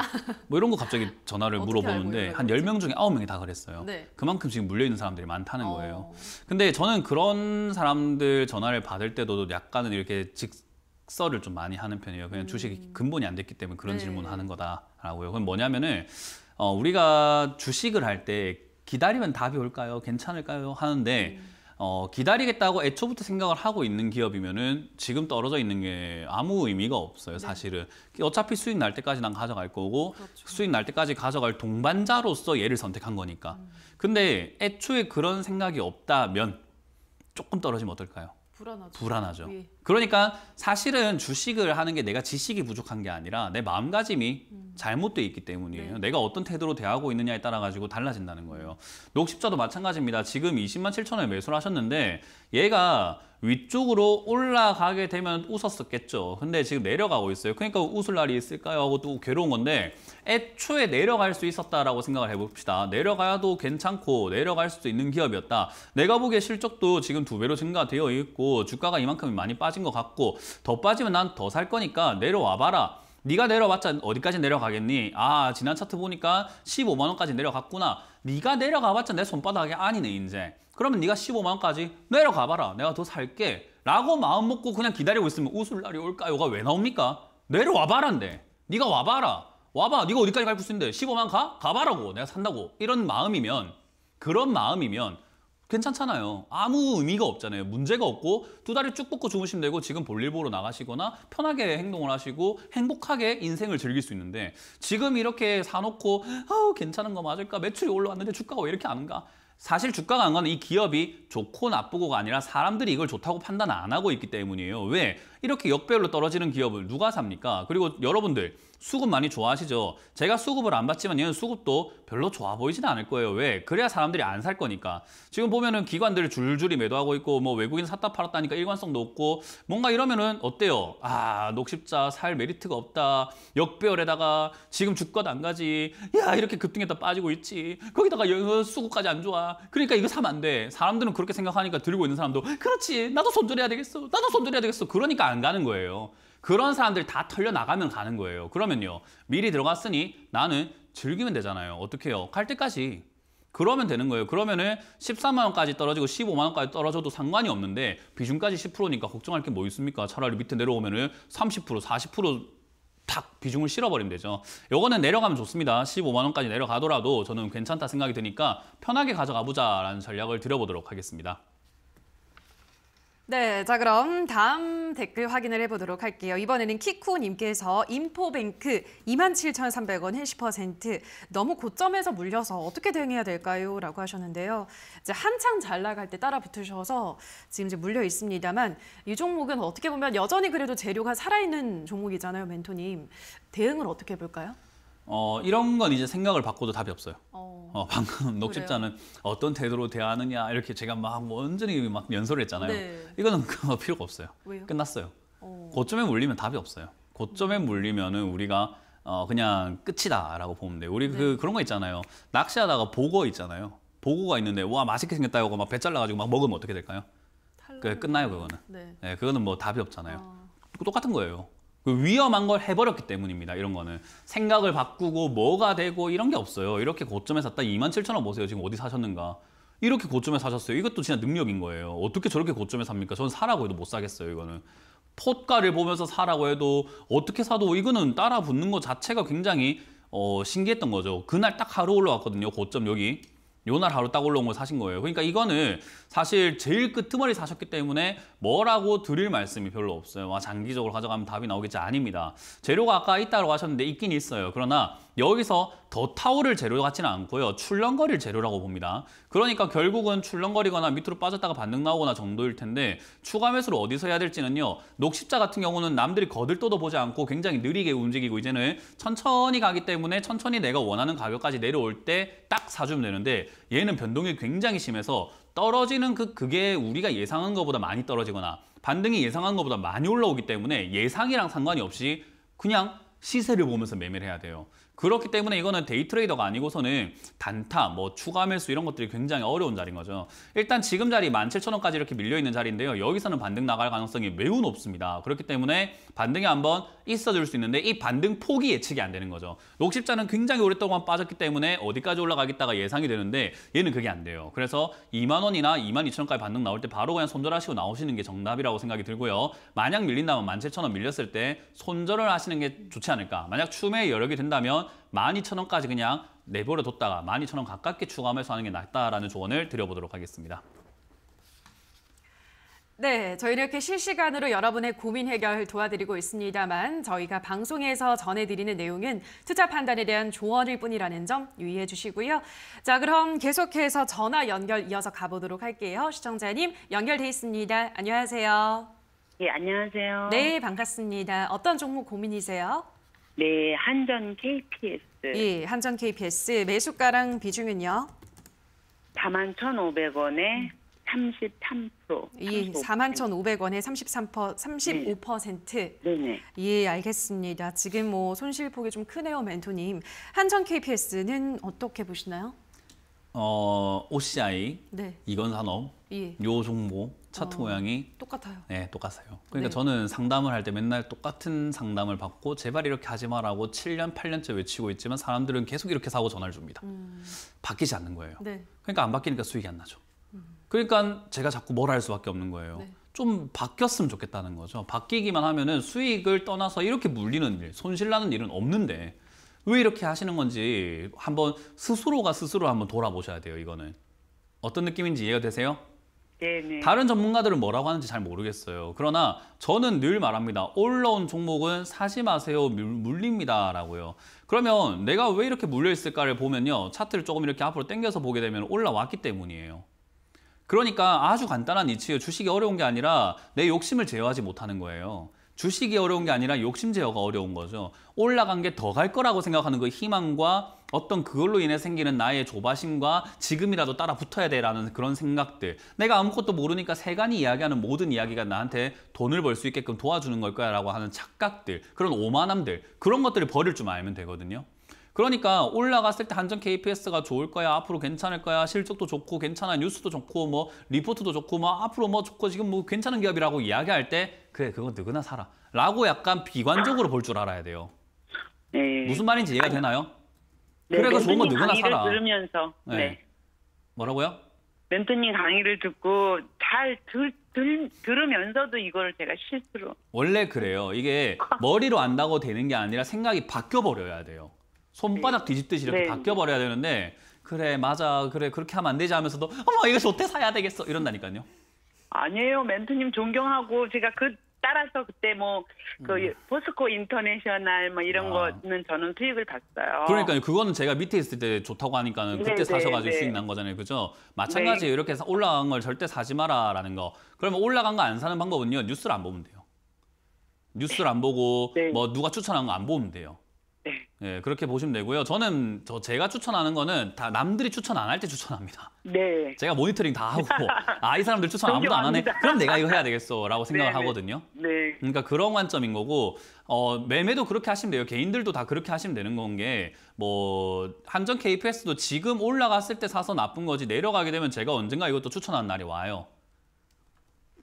뭐 이런 거 갑자기 전화를 물어보는데 한1 0명 중에 9 명이다 그랬어요. 네. 그만큼 지금 물려 있는 사람들이 많다는 어. 거예요. 근데 저는 그런 사람들 전화를 받을 때도 약간은 이렇게 직 학설을 좀 많이 하는 편이에요. 그냥 음. 주식이 근본이 안 됐기 때문에 그런 네. 질문을 하는 거다라고요. 그럼 뭐냐면은 어, 우리가 주식을 할 때 기다리면 답이 올까요? 괜찮을까요? 하는데 음. 어, 기다리겠다고 애초부터 생각을 하고 있는 기업이면은 지금 떨어져 있는 게 아무 의미가 없어요, 네. 사실은. 네. 어차피 수익 날 때까지 난 가져갈 거고 그렇죠. 수익 날 때까지 가져갈 동반자로서 얘를 선택한 거니까. 음. 근데 애초에 그런 생각이 없다면 조금 떨어지면 어떨까요? 불안하죠. 불안하죠. 예. 그러니까 사실은 주식을 하는 게 내가 지식이 부족한 게 아니라 내 마음가짐이 잘못돼 있기 때문이에요. 네. 내가 어떤 태도로 대하고 있느냐에 따라 가지고 달라진다는 거예요. 녹십자도 마찬가지입니다. 지금 20만 7천 원에 매수를 하셨는데 얘가 위쪽으로 올라가게 되면 웃었었겠죠. 근데 지금 내려가고 있어요. 그러니까 웃을 날이 있을까요? 하고 또 괴로운 건데 애초에 내려갈 수 있었다라고 생각을 해봅시다. 내려가도 괜찮고 내려갈 수도 있는 기업이었다. 내가 보기에 실적도 지금 두 배로 증가되어 있고 주가가 이만큼 많이 빠지 빠진 것 같고 더 빠지면 난 더 살 거니까 내려와봐라. 네가 내려봤자 어디까지 내려가겠니? 아 지난 차트 보니까 15만 원까지 내려갔구나. 네가 내려가봤자 내 손바닥이 아니네 인제. 그러면 네가 15만 원까지 내려가봐라. 내가 더 살게. 라고 마음 먹고 그냥 기다리고 있으면 웃을 날이 올까요가 왜 나옵니까? 내려와봐란데. 네가 와봐라. 와봐. 네가 어디까지 갈 수 있는데 15만 가? 가봐라고. 내가 산다고. 이런 마음이면 그런 마음이면 괜찮잖아요. 아무 의미가 없잖아요. 문제가 없고 두 다리 쭉 뻗고 주무시면 되고 지금 볼일 보러 나가시거나 편하게 행동을 하시고 행복하게 인생을 즐길 수 있는데 지금 이렇게 사놓고 아우 괜찮은 거 맞을까? 매출이 올라왔는데 주가가 왜 이렇게 안 가? 사실 주가가 안 가는 이 기업이 좋고 나쁘고가 아니라 사람들이 이걸 좋다고 판단 안 하고 있기 때문이에요. 왜? 이렇게 역배열로 떨어지는 기업을 누가 삽니까? 그리고 여러분들 수급 많이 좋아하시죠? 제가 수급을 안 받지만 얘는 수급도 별로 좋아 보이진 않을 거예요. 왜? 그래야 사람들이 안 살 거니까. 지금 보면은 기관들 줄줄이 매도하고 있고 뭐 외국인 샀다 팔았다니까 일관성도 없고 뭔가 이러면은 어때요? 아 녹십자 살 메리트가 없다. 역배열에다가 지금 주가 도안 가지. 야 이렇게 급등했다 빠지고 있지. 거기다가 수급까지 안 좋아. 그러니까 이거 사면 안 돼. 사람들은 그렇게 생각하니까 들고 있는 사람도 그렇지. 나도 손절해야 되겠어. 나도 손절해야 되겠어. 그러니까 안 가는 거예요. 그런 사람들 다 털려나가면 가는 거예요. 그러면요. 미리 들어갔으니 나는 즐기면 되잖아요. 어떻게 해요? 갈 때까지. 그러면 되는 거예요. 그러면은 13만 원까지 떨어지고 15만 원까지 떨어져도 상관이 없는데 비중까지 10%니까 걱정할 게 뭐 있습니까? 차라리 밑에 내려오면은 30%, 40%탁 비중을 실어버리면 되죠. 요거는 내려가면 좋습니다. 15만 원까지 내려가더라도 저는 괜찮다 생각이 드니까 편하게 가져가보자라는 전략을 드려보도록 하겠습니다. 네, 자 그럼 다음 댓글 확인을 해보도록 할게요. 이번에는 키쿠님께서 인포뱅크 27,300원 10% 너무 고점에서 물려서 어떻게 대응해야 될까요? 라고 하셨는데요. 이제 한창 잘 나갈 때 따라 붙으셔서 지금 이제 물려 있습니다만 이 종목은 어떻게 보면 여전히 그래도 재료가 살아있는 종목이잖아요, 멘토님. 대응을 어떻게 해볼까요? 어, 이런 건 이제 생각을 바꿔도 답이 없어요. 어, 어 방금 녹십자는 어떤 태도로 대하느냐 이렇게 제가 막 완전히 뭐 막 연설을 했잖아요. 네. 이거는 그거 필요가 없어요. 왜요? 끝났어요. 어. 고점에 물리면 답이 없어요. 고점에 음. 물리면은 우리가 어, 그냥 끝이다라고 보면 돼요. 우리 그 네. 그 그런 거 있잖아요. 낚시하다가 보고 있잖아요. 보고가 있는데 와 맛있게 생겼다 이거 막배 잘라가지고 막 먹으면 어떻게 될까요? 그 끝나요 그거는. 네. 네. 그거는 뭐 답이 없잖아요. 아. 똑같은 거예요. 그 위험한 걸 해버렸기 때문입니다. 이런 거는. 생각을 바꾸고 뭐가 되고 이런 게 없어요. 이렇게 고점에 샀다 27,000원 보세요. 지금 어디 사셨는가. 이렇게 고점에 사셨어요. 이것도 진짜 능력인 거예요. 어떻게 저렇게 고점에 삽니까? 전 사라고 해도 못 사겠어요. 이거는. 포가를 보면서 사라고 해도 어떻게 사도 이거는 따라 붙는 것 자체가 굉장히 어, 신기했던 거죠. 그날 딱 하루 올라왔거든요. 고점 여기. 요날 하루 딱 올라온 걸 사신 거예요. 그러니까 이거는 사실 제일 끄트머리 사셨기 때문에 뭐라고 드릴 말씀이 별로 없어요. 와, 장기적으로 가져가면 답이 나오겠지 아닙니다. 재료가 아까 있다고 하셨는데 있긴 있어요. 그러나 여기서 더 타오를 재료 같지는 않고요. 출렁거릴 재료라고 봅니다. 그러니까 결국은 출렁거리거나 밑으로 빠졌다가 반등 나오거나 정도일 텐데 추가 매수를 어디서 해야 될지는요. 녹십자 같은 경우는 남들이 거들떠도 보지 않고 굉장히 느리게 움직이고 이제는 천천히 가기 때문에 천천히 내가 원하는 가격까지 내려올 때 딱 사주면 되는데 얘는 변동이 굉장히 심해서 떨어지는 그 그게 우리가 예상한 것보다 많이 떨어지거나 반등이 예상한 것보다 많이 올라오기 때문에 예상이랑 상관이 없이 그냥 시세를 보면서 매매를 해야 돼요. 그렇기 때문에 이거는 데이트레이더가 아니고서는 단타, 뭐 추가 매수 이런 것들이 굉장히 어려운 자리인 거죠. 일단 지금 자리 17,000원까지 이렇게 밀려있는 자리인데요. 여기서는 반등 나갈 가능성이 매우 높습니다. 그렇기 때문에 반등이 한번 있어줄 수 있는데 이 반등 폭이 예측이 안 되는 거죠. 녹십자는 굉장히 오랫동안 빠졌기 때문에 어디까지 올라가겠다가 예상이 되는데 얘는 그게 안 돼요. 그래서 2만 원이나 2 2 0 0 0 원까지 반등 나올 때 바로 그냥 손절하시고 나오시는 게 정답이라고 생각이 들고요. 만약 밀린다면 17,000원 밀렸을 때 손절을 하시는 게 좋지 않을까. 만약 추매에 여력이 된다면 12,000원까지 그냥 내버려 뒀다가 12,000원 가깝게 추가하면서 하는 게 낫다라는 조언을 드려보도록 하겠습니다. 네, 저희는 이렇게 실시간으로 여러분의 고민 해결 도와드리고 있습니다만 저희가 방송에서 전해드리는 내용은 투자 판단에 대한 조언일 뿐이라는 점 유의해 주시고요. 자, 그럼 계속해서 전화 연결 이어서 가보도록 할게요. 시청자님 연결돼 있습니다. 안녕하세요. 네, 안녕하세요. 네, 반갑습니다. 어떤 종목 고민이세요? 네, 한전 KPS. 예, 한전 KPS 매수가랑 비중은요? 4만 1,500원에 33%. 35%. 예, 4만 1,500원에 33%, 35%. 네. 네 예, 알겠습니다. 지금 뭐 손실폭이 좀 크네요, 멘토님. 한전 KPS는 어떻게 보시나요? 어, OCI, 네. 이건산업, 예. 요 종목 차트 어, 모양이 똑같아요. 네, 똑같아요. 그러니까 네. 저는 상담을 할 때 맨날 똑같은 상담을 받고 제발 이렇게 하지 마라고 7년, 8년째 외치고 있지만 사람들은 계속 이렇게 사고 전화를 줍니다. 음. 바뀌지 않는 거예요. 네. 그러니까 안 바뀌니까 수익이 안 나죠. 음. 그러니까 제가 자꾸 뭘 할 수밖에 없는 거예요. 네. 좀 바뀌었으면 좋겠다는 거죠. 바뀌기만 하면은 수익을 떠나서 이렇게 물리는 일, 손실 나는 일은 없는데 왜 이렇게 하시는 건지 한번 스스로가 스스로 한번 돌아보셔야 돼요, 이거는. 어떤 느낌인지 이해가 되세요? 네네. 예, 다른 전문가들은 뭐라고 하는지 잘 모르겠어요. 그러나 저는 늘 말합니다. 올라온 종목은 사지 마세요. 물립니다. 라고요. 그러면 내가 왜 이렇게 물려있을까를 보면요. 차트를 조금 이렇게 앞으로 당겨서 보게 되면 올라왔기 때문이에요. 그러니까 아주 간단한 이치예요. 주식이 어려운 게 아니라 내 욕심을 제어하지 못하는 거예요. 주식이 어려운 게 아니라 욕심 제어가 어려운 거죠. 올라간 게 더 갈 거라고 생각하는 그 희망과 어떤 그걸로 인해 생기는 나의 조바심과 지금이라도 따라 붙어야 돼라는 그런 생각들 내가 아무것도 모르니까 세간이 이야기하는 모든 이야기가 나한테 돈을 벌 수 있게끔 도와주는 걸 거야 라고 하는 착각들 그런 오만함들 그런 것들을 버릴 줄 알면 되거든요 그러니까 올라갔을 때 한정 KPS가 좋을 거야, 앞으로 괜찮을 거야, 실적도 좋고 괜찮아, 뉴스도 좋고 뭐 리포트도 좋고 뭐 앞으로 뭐 좋고 지금 뭐 괜찮은 기업이라고 이야기할 때 그래 그건 누구나 살아 라고 약간 비관적으로 볼 줄 알아야 돼요. 네. 무슨 말인지 이해가 되나요? 네, 그래서 좋은 건누어나 강의를 들으면서 네. 네. 뭐라고요? 멘토님 강의를 듣고 잘 들, 들, 들으면서도 이거를 제가 실수로 원래 그래요. 이게 머리로 안다고 되는 게 아니라 생각이 바뀌어 버려야 돼요. 손바닥 네. 뒤집듯이 이렇게 네. 바뀌어 버려야 되는데 그래 맞아 그래 그렇게 하면 안 되지 하면서도 어머 이거 좋대 사야 되겠어 이런다니까요. 아니에요 멘토님 존경하고 제가 그 따라서 그때 뭐그 음. 포스코 인터내셔널 뭐 이런 아. 거는 저는 수익을 봤어요. 그러니까요. 그거는 제가 밑에 있을 때 좋다고 하니까는 그때 네, 네 사셔가지고 네네. 수익 난 거잖아요. 그죠? 네. 마찬가지예요. 네. 이렇게 올라간 걸 절대 사지 마라라는 거. 그러면 올라간 거 안 사는 방법은요. 뉴스를 안 보면 돼요. 뉴스를 안 보고 네. 뭐 누가 추천한 거 안 보면 돼요. 네. 예, 그렇게 보시면 되고요. 저는 저 제가 추천하는 거는 다 남들이 추천 안 할 때 추천합니다. 네. 제가 모니터링 다 하고 아이 사람들 추천 아무도 안 하네. 그럼 내가 이거 해야 되겠어라고 생각을 네, 네 하거든요. 네. 그러니까 그런 관점인 거고 어, 매매도 그렇게 하시면 돼요. 개인들도 다 그렇게 하시면 되는 건 게 뭐 한전 KPS도 지금 올라갔을 때 사서 나쁜 거지 내려가게 되면 제가 언젠가 이것도 추천하는 날이 와요.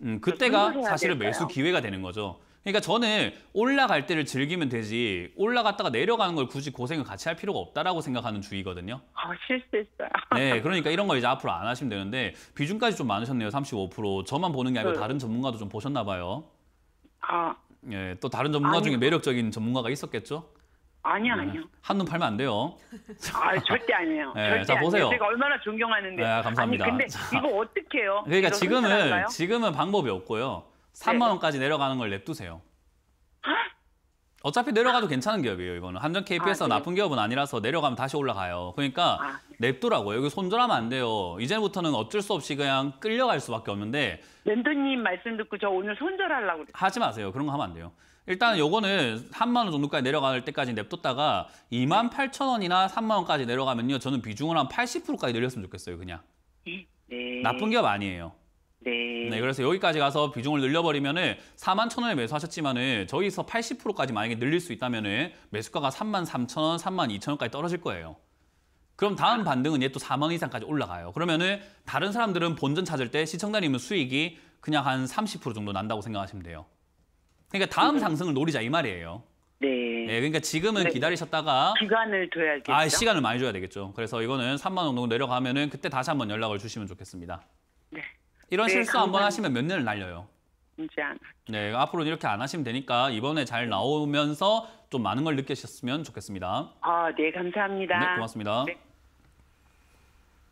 음, 그때가 그러니까 사실은 매수 기회가 되는 거죠. 그러니까 저는 올라갈 때를 즐기면 되지 올라갔다가 내려가는 걸 굳이 고생을 같이 할 필요가 없다라고 생각하는 주의거든요. 아 실수했어요. 네, 그러니까 이런 거 이제 앞으로 안 하시면 되는데 비중까지 좀 많으셨네요. 35% 저만 보는 게 아니고 네. 다른 전문가도 좀 보셨나 봐요. 아. 예, 또 다른 전문가 아니요. 중에 매력적인 전문가가 있었겠죠? 아니요, 네, 아니요. 한눈 팔면 안 돼요. 아, 절대 아니에요. 네, 절대 자, 아니에요. 보세요. 제가 얼마나 존경하는데. 네, 감사합니다. 아니, 근데 자, 이거 어떻게 해요? 그러니까 지금은, 지금은 방법이 없고요. 3만 원까지 내려가는 걸 냅두세요. 어차피 내려가도 괜찮은 기업이에요. 이거는 한전 KPS가 아, 네. 나쁜 기업은 아니라서 내려가면 다시 올라가요. 그러니까 아, 네. 냅두라고 여기 손절하면 안 돼요. 이제부터는 어쩔 수 없이 그냥 끌려갈 수밖에 없는데 랜드님 말씀 듣고 저 오늘 손절하려고 그랬어요. 하지 마세요. 그런 거 하면 안 돼요. 일단 요거는 3만 원 정도까지 내려갈 때까지 냅뒀다가 2만 8천 원이나 3만 원까지 내려가면요. 저는 비중을 한 80%까지 내렸으면 좋겠어요. 그냥. 네. 나쁜 기업 아니에요. 네. 네, 그래서 여기까지 가서 비중을 늘려버리면은 4만 천 원에 매수하셨지만은 저기서 80%까지 만약에 늘릴 수 있다면은 매수가가 3만 3천 원, 3만 2천 원까지 떨어질 거예요. 그럼 다음 반등은 얘 또 4만 이상까지 올라가요. 그러면은 다른 사람들은 본전 찾을 때 시청자님은 수익이 그냥 한 30% 정도 난다고 생각하시면 돼요. 그러니까 다음 상승을 노리자 이 말이에요. 네. 네, 그러니까 지금은 기다리셨다가 기간을 둬야겠죠. 아, 시간을 많이 줘야 되겠죠. 그래서 이거는 3만 원 정도 내려가면은 그때 다시 한번 연락을 주시면 좋겠습니다. 이런 네, 실수 한번 하시면 몇 년을 날려요. 네, 앞으로 이렇게 안 하시면 되니까 이번에 잘 네. 나오면서 좀 많은 걸 느끼셨으면 좋겠습니다. 아, 네, 감사합니다. 네, 고맙습니다. 네.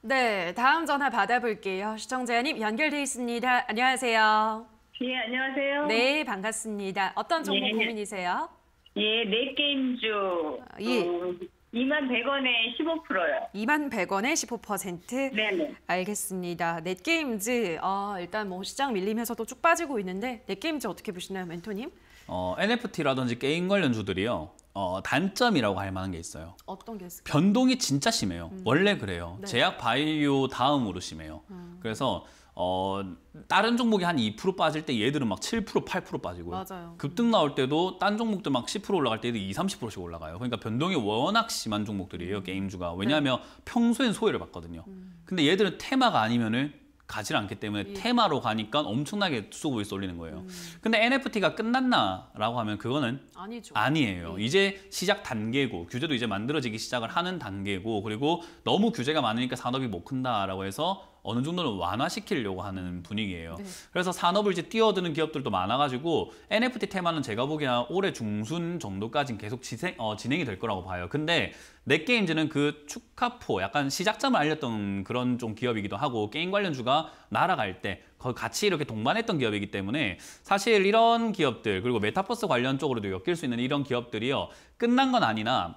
네, 다음 전화 받아볼게요. 시청자님 연결돼 있습니다. 안녕하세요. 예, 안녕하세요. 네, 반갑습니다. 어떤 정보 예. 네. 고민이세요? 예, 내 네 게임주. 예. 음... 2만 100원에 15%요. 2만 100원에 15%? 네네. 알겠습니다. 넷게임즈, 어, 일단 뭐 시장 밀림에서도 쭉 빠지고 있는데 넷게임즈 어떻게 보시나요, 멘토님? 어, NFT라든지 게임 관련주들이요. 어, 단점이라고 할 만한 게 있어요. 어떤 게 있을까요? 변동이 진짜 심해요. 음. 원래 그래요. 네. 제약 바이오 다음으로 심해요. 음. 그래서 어, 다른 종목이 한 2% 빠질 때 얘들은 막 7%, 8% 빠지고요. 맞아요. 급등 나올 때도 딴 종목들 막 10% 올라갈 때도 2, 0 30%씩 올라가요. 그러니까 변동이 워낙 심한 종목들이에요, 음. 게임주가. 네. 왜냐하면 네. 평소엔 소외를 받거든요. 음. 근데 얘들은 테마가 아니면은 가지 않기 때문에 예. 테마로 가니까 엄청나게 수고보이쏠리는 거예요. 음. 근데 NFT가 끝났나라고 하면 그거는 아니죠. 아니에요. 예. 이제 시작 단계고 규제도 이제 만들어지기 시작을 하는 단계고 그리고 너무 규제가 많으니까 산업이 못 큰다라고 해서 어느 정도는 완화시키려고 하는 분위기예요. 네. 그래서 산업을 이제 뛰어드는 기업들도 많아가지고 NFT 테마는 제가 보기에는 올해 중순 정도까지는 계속 지생, 어, 진행이 될 거라고 봐요. 근데 넷게임즈는 그 축하포 약간 시작점을 알렸던 그런 좀 기업이기도 하고 게임 관련주가 날아갈 때 같이 이렇게 동반했던 기업이기 때문에 사실 이런 기업들 그리고 메타버스 관련 쪽으로도 엮일 수 있는 이런 기업들이요 끝난 건 아니나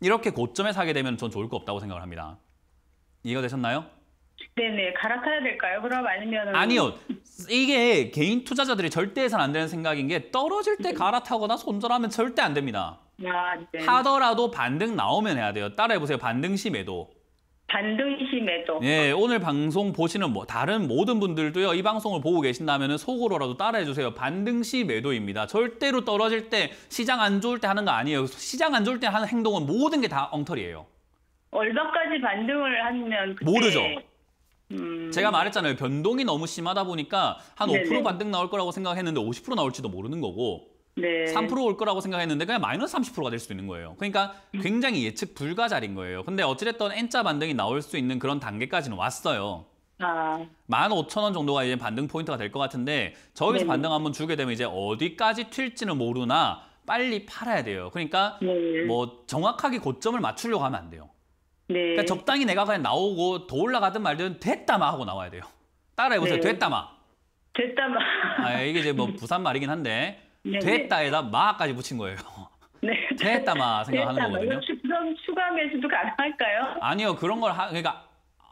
이렇게 고점에 사게 되면 전 좋을 거 없다고 생각을 합니다. 이해가 되셨나요? 네네 갈아타야 될까요? 그럼 아니면 아니요 이게 개인 투자자들이 절대 해선안 되는 생각인 게 떨어질 때 갈아타거나 손절하면 절대 안 됩니다. 아, 네. 하더라도 반등 나오면 해야 돼요. 따라해보세요. 반등 심에도. 반등 심에도. 예, 오늘 방송 보시는 뭐 다른 모든 분들도요. 이 방송을 보고 계신다면 속으로라도 따라해주세요. 반등 시 매도입니다. 절대로 떨어질 때 시장 안 좋을 때 하는 거 아니에요. 시장 안 좋을 때 하는 행동은 모든 게 다 엉터리예요. 얼마까지 반등을 하면 그때... 모르죠. 음. 제가 말했잖아요. 변동이 너무 심하다 보니까 한 5% 반등 나올 거라고 생각했는데 50% 나올지도 모르는 거고 네. 3%올 거라고 생각했는데 그냥 마이너스 30%가 될 수도 있는 거예요. 그러니까 음. 굉장히 예측 불가자리인 거예요. 근데 어찌됐든 N자 반등이 나올 수 있는 그런 단계까지는 왔어요. 아. 15,000원 정도가 이제 반등 포인트가 될 것 같은데 저기서 네. 반등 한번 주게 되면 이제 어디까지 튈지는 모르나 빨리 팔아야 돼요. 그러니까 네. 뭐 정확하게 고점을 맞추려고 하면 안 돼요. 네. 그러니까 적당히 내가 그냥 나오고 더 올라가든 말든 됐다마 하고 나와야 돼요. 따라해보세요. 네. 됐다마. 됐다마. 아, 이게 이제 뭐 부산 말이긴 한데 네, 네, 됐다에다 마까지 붙인 거예요. 네. 됐다마 생각하는 됐다마. 거거든요. 그럼 추가 매수도 가능할까요? 아니요. 그런 걸 하, 그러니까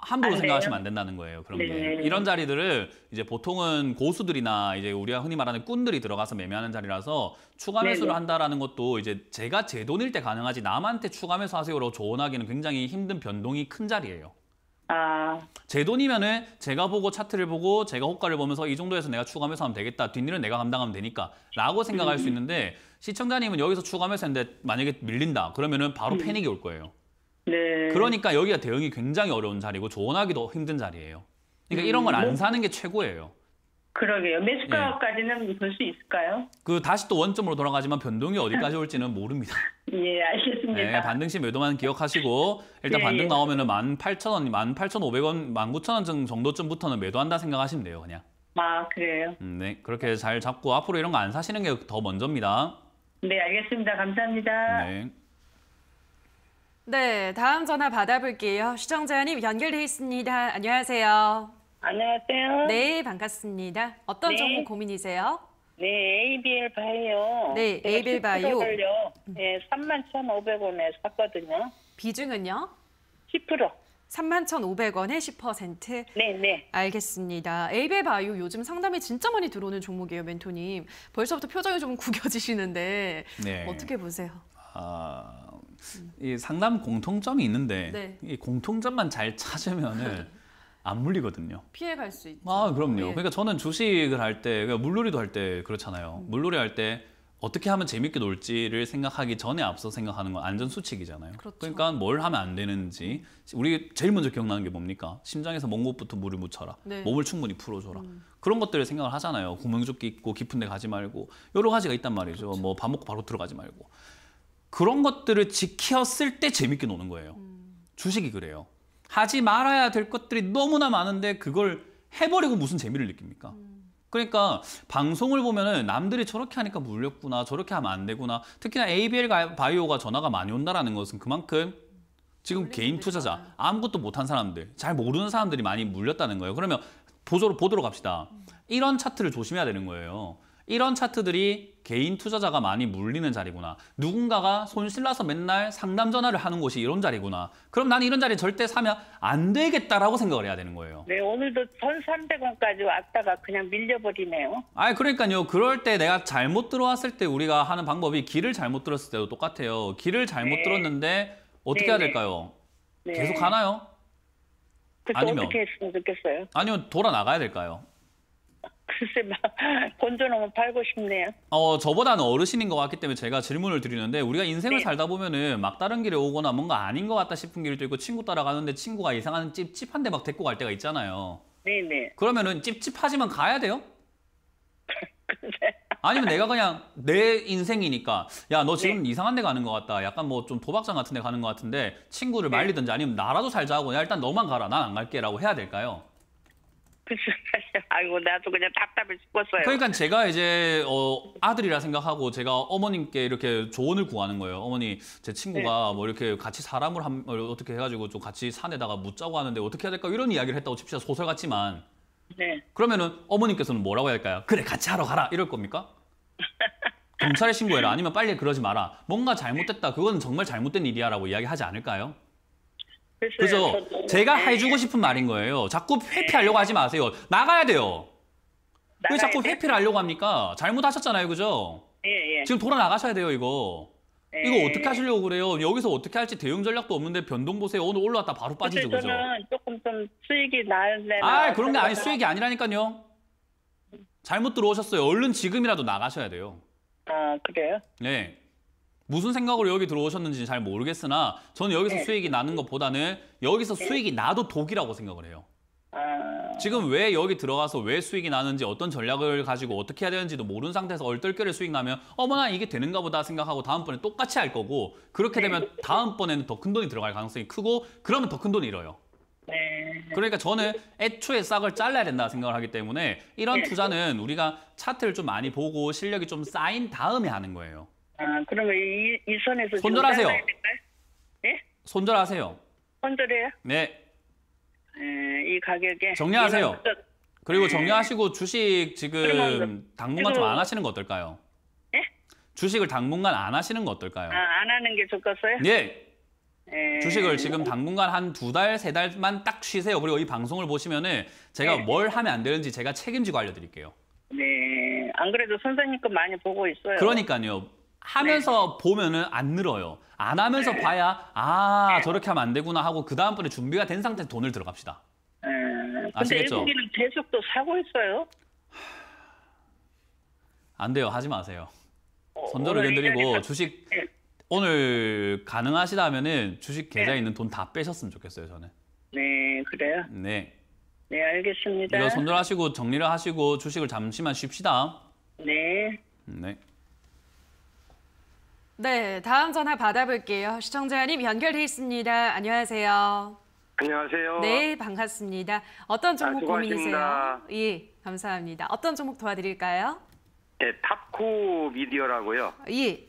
함부로 아, 생각하시면 안 된다는 거예요. 그런 네. 게 이런 자리들을 이제 보통은 고수들이나 이제 우리가 흔히 말하는 꾼들이 들어가서 매매하는 자리라서 추가 매수를 네 한다라는 것도 이제 제가 제 돈일 때 가능하지 남한테 추가 매수 하세요로 조언하기는 굉장히 힘든 변동이 큰 자리예요. 아... 제 돈이면은 제가 보고 차트를 보고 제가 호가를 보면서 이 정도에서 내가 추가 매수하면 되겠다. 뒷일은 내가 감당하면 되니까라고 생각할 음... 수 있는데 시청자님은 여기서 추가 매수했는데 만약에 밀린다. 그러면은 바로 음... 패닉이 올 거예요. 네. 그러니까 여기가 대응이 굉장히 어려운 자리고 조언하기도 힘든 자리예요. 그러니까 음, 이런 뭐 걸안 사는 게 최고예요. 그러게요. 매수가까지는 네. 예. 볼수 있을까요? 그 다시 또 원점으로 돌아가지만 변동이 어디까지 올지는 모릅니다. 예, 알겠습니다. 예, 네, 반등심 매도만 기억하시고 일단 예, 반등 예. 나오면은 18,000원, 18,500원, 19,000원 정도쯤부터는 매도한다 생각하시면 돼요, 그냥. 아, 그래요? 음, 네, 그렇게 잘 잡고 앞으로 이런 거 안 사시는 게 더 먼저입니다. 네, 알겠습니다. 감사합니다. 네. 네, 다음 전화 받아볼게요. 시청자님 연결돼 있습니다. 안녕하세요. 안녕하세요. 네, 반갑습니다. 어떤 네. 정보 고민이세요? 네, ABL 바이오. 네, ABL 바이오. 음. 네, 31,500원에 샀거든요. 비중은요? 10%. 31,500원에 10%? 네, 네. 알겠습니다. 에이벨 바이오 요즘 상담이 진짜 많이 들어오는 종목이에요, 멘토님. 벌써부터 표정이 좀 구겨지시는데 네. 어떻게 보세요? 아... 이 상담 공통점이 있는데 네. 이 공통점만 잘 찾으면은 안 물리거든요. 피해 갈 수 있죠. 아, 그럼요. 예. 그러니까 저는 주식을 할 때, 그러니까 물놀이도 할 때 그렇잖아요. 음. 물놀이 할 때 어떻게 하면 재밌게 놀지를 생각하기 전에 앞서 생각하는 건 안전 수칙이잖아요. 그렇죠. 그러니까 뭘 하면 안 되는지 음. 우리 제일 먼저 기억나는 게 뭡니까? 심장에서 먼 곳부터 물을 묻혀라. 네. 몸을 충분히 풀어줘라. 음. 그런 것들을 생각을 하잖아요. 구멍 좁기 있고 깊은 데 가지 말고 여러 가지가 있단 말이죠. 그렇죠. 뭐밥 먹고 바로 들어가지 말고. 그런 것들을 지켰을 때 재밌게 노는 거예요. 음. 주식이 그래요. 하지 말아야 될 것들이 너무나 많은데 그걸 해버리고 무슨 재미를 느낍니까? 음. 그러니까 방송을 보면은 남들이 저렇게 하니까 물렸구나, 저렇게 하면 안 되구나. 특히나 ABL 바이오가 전화가 많이 온다라는 것은 그만큼 지금 개인 투자자, 아무것도 못한 사람들, 잘 모르는 사람들이 많이 물렸다는 거예요. 그러면 보조로 보도록 합시다. 음. 이런 차트를 조심해야 되는 거예요. 이런 차트들이 개인 투자자가 많이 물리는 자리구나. 누군가가 손실나서 맨날 상담 전화를 하는 곳이 이런 자리구나. 그럼 나는 이런 자리 절대 사면 안 되겠다라고 생각을 해야 되는 거예요. 네, 오늘도 1,300원까지 왔다가 그냥 밀려버리네요. 아, 그러니까요. 그럴 때 내가 잘못 들어왔을 때 우리가 하는 방법이 길을 잘못 들었을 때도 똑같아요. 길을 잘못 네. 들었는데 어떻게 네네. 해야 네, 네. 될까요? 네. 계속 가나요? 아니면 어떻게 했으면 좋겠어요? 아니면 돌아 나가야 될까요? 글쎄 막건전놓으면 팔고 싶네요. 어 저보다는 어르신인 것 같기 때문에 제가 질문을 드리는데 우리가 인생을 네. 살다 보면은 막 다른 길에 오거나 뭔가 아닌 것 같다 싶은 길도 있고 친구 따라가는데 친구가 이상한 찝찝한데 막 데리고 갈 때가 있잖아요. 네네. 그러면은 찝찝하지만 가야 돼요? 아니면 내가 그냥 내 인생이니까 야 너 지금 네. 이상한 데 가는 것 같다 약간 뭐 좀 도박장 같은 데 가는 것 같은데 친구를 네. 말리든지 아니면 나라도 살자고 야 일단 너만 가라 난 안 갈게 라고 해야 될까요? 아이고 나도 그냥 답답해 죽었어요. 그러니까 제가 이제 어, 아들이라 생각하고 제가 어머님께 이렇게 조언을 구하는 거예요. 어머니 제 친구가 네. 뭐 이렇게 같이 사람을 한, 뭐 어떻게 해가지고 좀 같이 산에다가 묻자고 하는데 어떻게 해야 될까 이런 이야기를 했다고 칩시다 소설 같지만. 네. 그러면은 어머님께서는 뭐라고 할까요? 그래 같이 하러 가라 이럴 겁니까? 경찰에 신고해라 아니면 빨리 그러지 마라 뭔가 잘못됐다 그건 정말 잘못된 일이야라고 이야기하지 않을까요? 그래서 그렇죠. 제가 네. 해주고 싶은 말인 거예요. 자꾸 회피하려고 하지 마세요. 나가야 돼요. 왜 자꾸 회피를 하려고 합니까? 잘못하셨잖아요, 그죠? 예, 예. 지금 돌아 나가셔야 돼요, 이거. 예. 이거 어떻게 하시려고 그래요? 여기서 어떻게 할지 대응 전략도 없는데 변동 보세요. 오늘 올라왔다 바로 빠지죠, 그죠? 저는 조금 좀 수익이 나은데. 아, 그런 게 아니 수익이 아니라니까요. 잘못 들어오셨어요. 얼른 지금이라도 나가셔야 돼요. 아, 그래요? 네. 무슨 생각으로 여기 들어오셨는지는 잘 모르겠으나 저는 여기서 네. 수익이 나는 것보다는 여기서 네. 수익이 나도 독이라고 생각을 해요. 아. 지금 왜 여기 들어가서 왜 수익이 나는지 어떤 전략을 가지고 어떻게 해야 되는지도 모르는 상태에서 얼떨결에 수익 나면 어머나 이게 되는가 보다 생각하고 다음번에 똑같이 할 거고 그렇게 네. 되면 다음번에는 더 큰 돈이 들어갈 가능성이 크고 그러면 더 큰 돈이 잃어요. 네. 그러니까 저는 애초에 싹을 잘라야 된다 생각을 하기 때문에 이런 투자는 우리가 차트를 좀 많이 보고 실력이 좀 쌓인 다음에 하는 거예요. 아, 그런 거, 이, 이 선에서. 손절하세요. 네? 손절하세요. 손절해요? 네. 에, 예, 이 가격에. 정리하세요. 그리고 예. 정리하시고 주식 지금 그 당분간 좀 안 하시는 거 어떨까요? 예? 주식을 당분간 안 하시는 거 어떨까요? 아, 안 하는 게 좋겠어요? 네. 예. 주식을 지금 당분간 한 두 달, 세 달만 딱 쉬세요. 그리고 이 방송을 보시면은 제가 네. 뭘 하면 안 되는지 제가 책임지고 알려드릴게요. 네. 안 그래도 선생님 거 많이 보고 있어요. 그러니까요. 하면서 네. 보면은 안 늘어요. 안 하면서 네. 봐야 아 네. 저렇게 하면 안 되구나 하고 그 다음번에 준비가 된상태 돈을 들어갑시다. 네. 아시겠죠? 근데 일국이는 계속 또 사고 있어요. 안 돼요. 하지 마세요. 어, 선전 의견 드리고 주식 네. 오늘 가능하시다면은 주식 네. 계좌에 있는 돈 다 빼셨으면 좋겠어요. 저는. 네, 그래요. 네. 네, 알겠습니다. 이거 선전하시고 정리를 하시고 주식을 잠시만 쉽시다. 네. 네. 네, 다음 전화 받아볼게요. 시청자님 연결돼 있습니다. 안녕하세요. 안녕하세요. 네, 반갑습니다. 어떤 아, 종목 아, 고민이세요? 예, 감사합니다. 어떤 종목 도와드릴까요? 네, 탑코 미디어라고요. 예.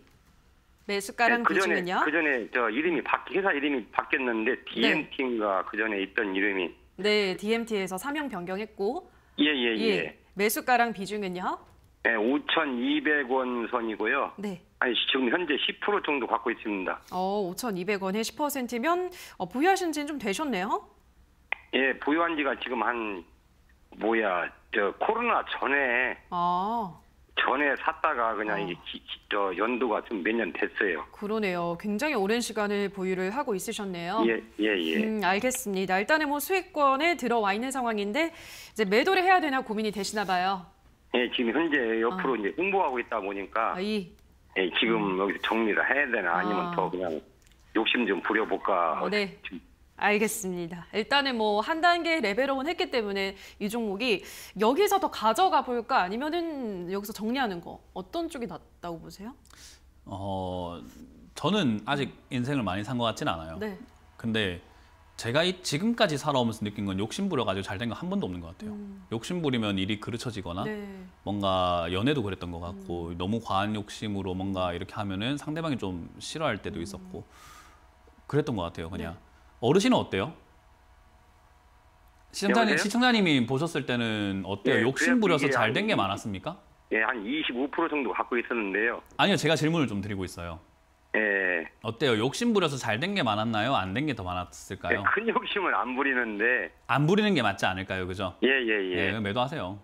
매수가랑 네, 그전에, 그전에 저 이름이 바, 회사 이름이 바뀌었는데 DMT인가 네. 그전에 있던 이름이. 네, DMT에서 사명 변경했고. 예, 예, 예. 예 매수가랑 비중은요? 네, 5,200원 선이고요. 네. 아니, 지금 현재 10% 정도 갖고 있습니다. 어, 5,200원에 10%면 어, 보유하신 지는 좀 되셨네요? 예, 보유한 지가 지금 한 뭐야 저 코로나 전에 아. 전에 샀다가 그냥 어. 이게 저 연도가 좀몇년 됐어요. 그러네요. 굉장히 오랜 시간을 보유를 하고 있으셨네요. 예, 예, 예. 음, 알겠습니다. 일단은 뭐 수익권에 들어와 있는 상황인데 이제 매도를 해야 되나 고민이 되시나 봐요. 예, 지금 현재 옆으로 어. 이제 홍보하고 있다 보니까 아, 이. 네, 지금 음. 여기서 정리를 해야 되나 아니면 아. 더 그냥 욕심 좀 부려볼까. 어, 네. 좀. 알겠습니다. 일단은 뭐 한 단계 레벨업은 했기 때문에 이 종목이 여기서 더 가져가 볼까 아니면은 여기서 정리하는 거 어떤 쪽이 낫다고 보세요? 어 저는 아직 인생을 많이 산 것 같진 않아요. 네. 근데 제가 이, 지금까지 살아오면서 느낀 건 욕심부려가지고 잘된건한 번도 없는 것 같아요. 음. 욕심부리면 일이 그르쳐지거나 네. 뭔가 연애도 그랬던 것 같고 음. 너무 과한 욕심으로 뭔가 이렇게 하면은 상대방이 좀 싫어할 때도 음. 있었고 그랬던 것 같아요. 그냥 네. 어르신은 어때요? 시청자님, 시청자님이 보셨을 때는 어때요? 네, 욕심부려서 잘 된 게 많았습니까? 예, 한 25% 정도 갖고 있었는데요. 아니요, 제가 질문을 좀 드리고 있어요. 예. 어때요? 욕심 부려서 잘 된 게 많았나요? 안 된 게 더 많았을까요? 예, 큰 욕심은 안 부리는데 안 부리는 게 맞지 않을까요? 그죠? 예, 예, 예. 예 매도하세요.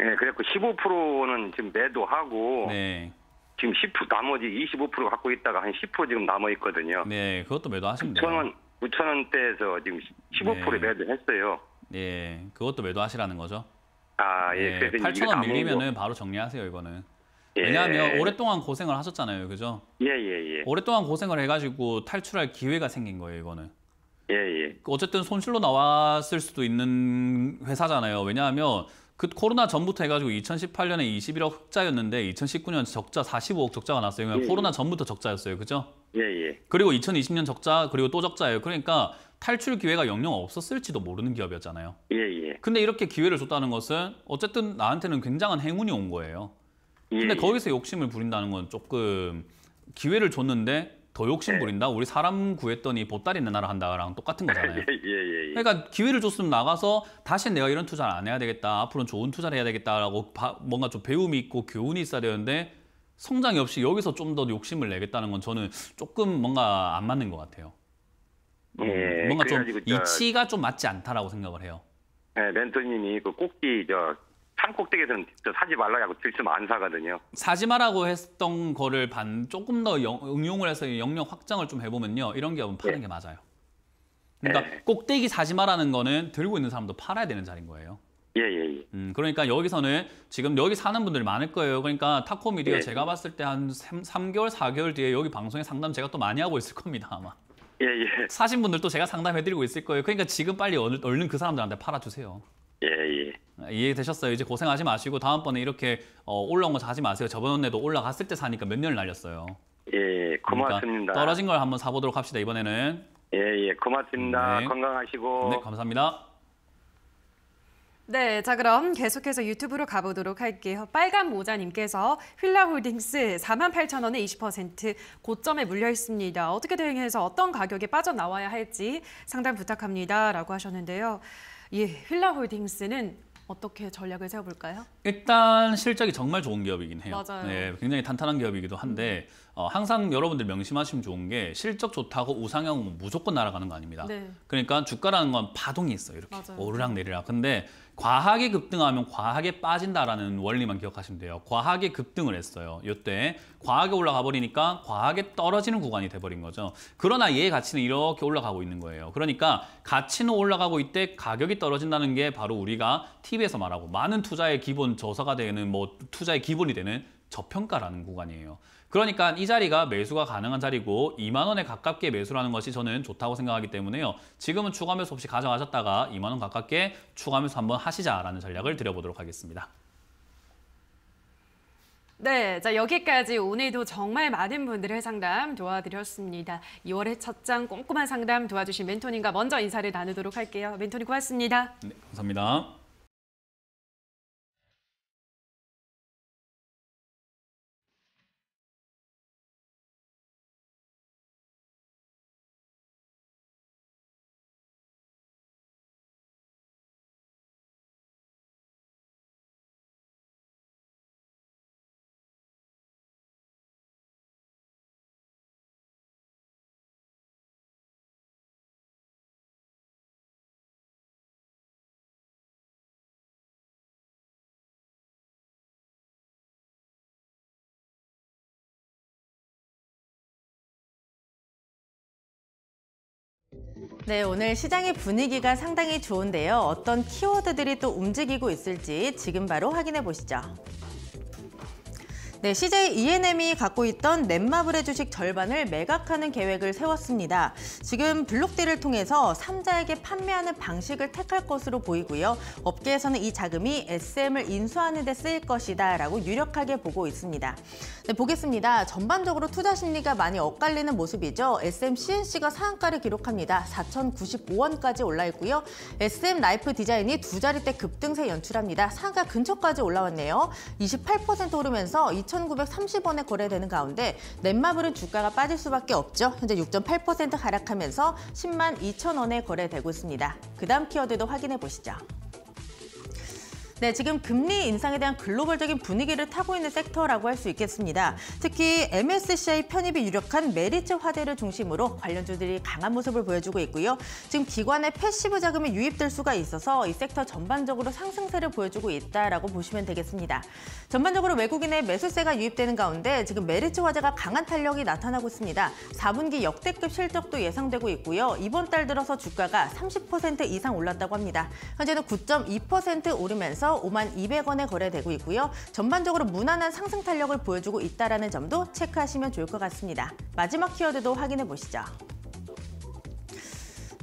예, 그래고 15%는 지금 매도하고 네. 지금 10% 나머지 25% 갖고 있다가 한 10% 지금 남아 있거든요. 네, 그것도 매도하시면 돼요. 9,000원 9,000원대에서 지금 15% 네. 매도했어요. 예, 그것도 매도하시라는 거죠. 아, 예. 네, 8,000원 밀리면은 바로 정리하세요, 이거는. 예. 왜냐하면 오랫동안 고생을 하셨잖아요, 그죠? 예, 예, 예. 오랫동안 고생을 해가지고 탈출할 기회가 생긴 거예요, 이거는. 예, 예. 어쨌든 손실로 나왔을 수도 있는 회사잖아요. 왜냐하면 그 코로나 전부터 해가지고 2018년에 21억 흑자였는데 2019년 적자 45억 적자가 났어요. 그냥 그러니까 예, 예, 코로나 전부터 적자였어요, 그죠? 예, 예. 그리고 2020년 적자 그리고 또 적자예요. 그러니까 탈출 기회가 영영 없었을지도 모르는 기업이었잖아요. 예, 예. 근데 이렇게 기회를 줬다는 것은 어쨌든 나한테는 굉장한 행운이 온 거예요. 예, 근데 예. 거기서 욕심을 부린다는 건 조금 기회를 줬는데 더 욕심 예. 부린다? 우리 사람 구했더니 보따리 내놔라 한다랑 똑같은 거잖아요. 그러니까 기회를 줬으면 나가서 다시 내가 이런 투자를 안 해야 되겠다. 앞으로는 좋은 투자를 해야 되겠다라고 바, 뭔가 좀 배움이 있고 교훈이 있어야 되는데 성장이 없이 여기서 좀 더 욕심을 내겠다는 건 저는 조금 뭔가 안 맞는 것 같아요. 예, 뭔가 좀 이치가 좀 맞지 않다라고 생각을 해요. 네, 멘토님이 그 꼭지 저 산꼭대기에서는 사지 말라고 들으면 안 사거든요. 사지 마라고 했던 거를 반 조금 더 영, 응용을 해서 영역 확장을 좀 해보면요. 이런 게 파는 네. 게 맞아요. 그러니까 네. 꼭대기 사지 마라는 거는 들고 있는 사람도 팔아야 되는 자리인 거예요. 예예예. 예, 예. 음, 그러니까 여기서는 지금 여기 사는 분들이 많을 거예요. 그러니까 타코 미디어 예. 제가 봤을 때한 삼개월사개월 뒤에 여기 방송에 상담 제가 또 많이 하고 있을 겁니다 아마. 예예. 예. 사신 분들 도 제가 상담해드리고 있을 거예요. 그러니까 지금 빨리 얼른 그 사람들한테 팔아주세요. 예, 예. 이해되셨어요? 이제 고생하지 마시고 다음번에 이렇게 어, 올라온 거 사지 마세요. 저번에도 올라갔을 때 사니까 몇 년을 날렸어요. 예, 예. 그러니까 고맙습니다. 그러니까 떨어진 걸 한번 사보도록 합시다, 이번에는. 예, 예, 고맙습니다. 네. 건강하시고. 네, 감사합니다. 네, 자 그럼 계속해서 유튜브로 가보도록 할게요. 빨간 모자님께서 휠라홀딩스 48,000원에 20% 고점에 물려 있습니다. 어떻게 대응해서 어떤 가격에 빠져나와야 할지 상담 부탁합니다. 라고 하셨는데요. 예, 휠라홀딩스는 어떻게 전략을 세워볼까요? 일단 실적이 정말 좋은 기업이긴 해요. 맞아요. 네, 굉장히 탄탄한 기업이기도 한데 음. 어, 항상 여러분들 명심하시면 좋은 게 실적 좋다고 우상향은 뭐 무조건 날아가는 거 아닙니다. 네. 그러니까 주가라는 건바동이 있어요. 이렇게 맞아요. 오르락 내리락. 근데 과하게 급등하면 과하게 빠진다라는 원리만 기억하시면 돼요. 과하게 급등을 했어요. 이때 과하게 올라가 버리니까 과하게 떨어지는 구간이 돼버린 거죠. 그러나 얘의 가치는 이렇게 올라가고 있는 거예요. 그러니까 가치는 올라가고 이때 가격이 떨어진다는 게 바로 우리가 TV에서 말하고 많은 투자의 기본 저서가 되는 뭐 투자의 기본이 되는 저평가라는 구간이에요. 그러니까 이 자리가 매수가 가능한 자리고 2만 원에 가깝게 매수를 하는 것이 저는 좋다고 생각하기 때문에요. 지금은 추가 매수 없이 가져가셨다가 2만 원 가깝게 추가 매수 한번 하시자라는 전략을 드려보도록 하겠습니다. 네, 자 여기까지 오늘도 정말 많은 분들의 상담 도와드렸습니다. 2월의 첫 장 꼼꼼한 상담 도와주신 멘토님과 먼저 인사를 나누도록 할게요. 멘토님 고맙습니다. 네, 감사합니다. 네, 오늘 시장의 분위기가 상당히 좋은데요. 어떤 키워드들이 또 움직이고 있을지 지금 바로 확인해 보시죠. 네, CJ E&M이 n 갖고 있던 넷마블의 주식 절반을 매각하는 계획을 세웠습니다. 지금 블록딜을 통해서 3자에게 판매하는 방식을 택할 것으로 보이고요. 업계에서는 이 자금이 SM을 인수하는 데 쓰일 것이다 라고 유력하게 보고 있습니다. 네, 보겠습니다. 전반적으로 투자 심리가 많이 엇갈리는 모습이죠. SM CNC가 상한가를 기록합니다. 4,095원까지 올라있고요. SM 라이프 디자인이 두 자릿대 급등세 연출합니다. 상가 한 근처까지 올라왔네요. 28% 오르면서 2 0 6,930원에 거래되는 가운데 넷마블은 주가가 빠질 수밖에 없죠. 현재 6.8% 하락하면서 10만 2천 원에 거래되고 있습니다. 그 다음 키워드도 확인해 보시죠. 네, 지금 금리 인상에 대한 글로벌적인 분위기를 타고 있는 섹터라고 할 수 있겠습니다. 특히 MSCI 편입이 유력한 메리츠 화재를 중심으로 관련주들이 강한 모습을 보여주고 있고요. 지금 기관의 패시브 자금이 유입될 수가 있어서 이 섹터 전반적으로 상승세를 보여주고 있다라고 보시면 되겠습니다. 전반적으로 외국인의 매수세가 유입되는 가운데 지금 메리츠 화재가 강한 탄력이 나타나고 있습니다. 4분기 역대급 실적도 예상되고 있고요. 이번 달 들어서 주가가 30% 이상 올랐다고 합니다. 현재는 9.2% 오르면서 시에서 5만 200원에 거래되고 있고요. 전반적으로 무난한 상승 탄력을 보여주고 있다는 점도 체크하시면 좋을 것 같습니다. 마지막 키워드도 확인해 보시죠.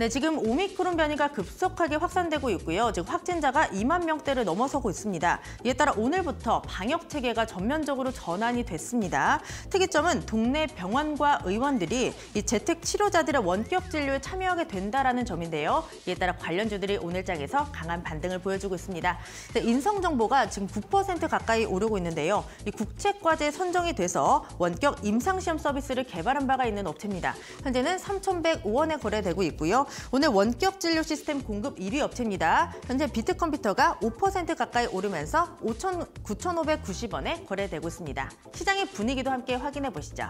네, 지금 오미크론 변이가 급속하게 확산되고 있고요. 즉 확진자가 2만 명대를 넘어서고 있습니다. 이에 따라 오늘부터 방역 체계가 전면적으로 전환이 됐습니다. 특이점은 동네 병원과 의원들이 이 재택 치료자들의 원격 진료에 참여하게 된다라는 점인데요. 이에 따라 관련주들이 오늘장에서 강한 반등을 보여주고 있습니다. 네, 인성 정보가 지금 9% 가까이 오르고 있는데요. 이 국책 과제 선정이 돼서 원격 임상시험 서비스를 개발한 바가 있는 업체입니다. 현재는 3,105원에 거래되고 있고요. 오늘 원격 진료 시스템 공급 1위 업체입니다. 현재 비트컴퓨터가 5% 가까이 오르면서 5,990원에 5 거래되고 있습니다. 시장의 분위기도 함께 확인해 보시죠.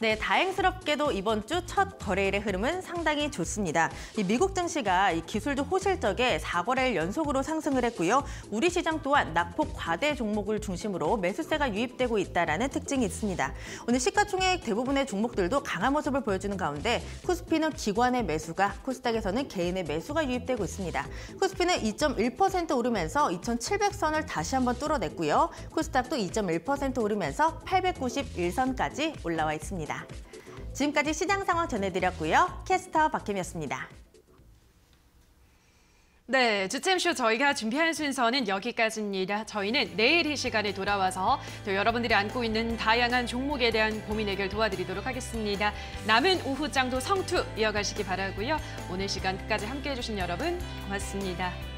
네, 다행스럽게도 이번 주 첫 거래일의 흐름은 상당히 좋습니다. 이 미국 증시가 이 기술주 호실적에 4거래일 연속으로 상승을 했고요. 우리 시장 또한 낙폭 과대 종목을 중심으로 매수세가 유입되고 있다는 특징이 있습니다. 오늘 시가총액 대부분의 종목들도 강한 모습을 보여주는 가운데 코스피는 기관의 매수가, 코스닥에서는 개인의 매수가 유입되고 있습니다. 코스피는 2.1% 오르면서 2,700선을 다시 한번 뚫어냈고요. 코스닥도 2.1% 오르면서 891선까지 올라와 있습니다. 있습니다. 지금까지 시장 상황 전해드렸고요. 캐스터 박혜미였습니다. 네, 주챔쇼 저희가 준비한 순서는 여기까지입니다. 저희는 내일 이 시간에 돌아와서 또 여러분들이 안고 있는 다양한 종목에 대한 고민 해결 도와드리도록 하겠습니다. 남은 오후장도 성투 이어가시기 바라고요. 오늘 시간 끝까지 함께해 주신 여러분 고맙습니다.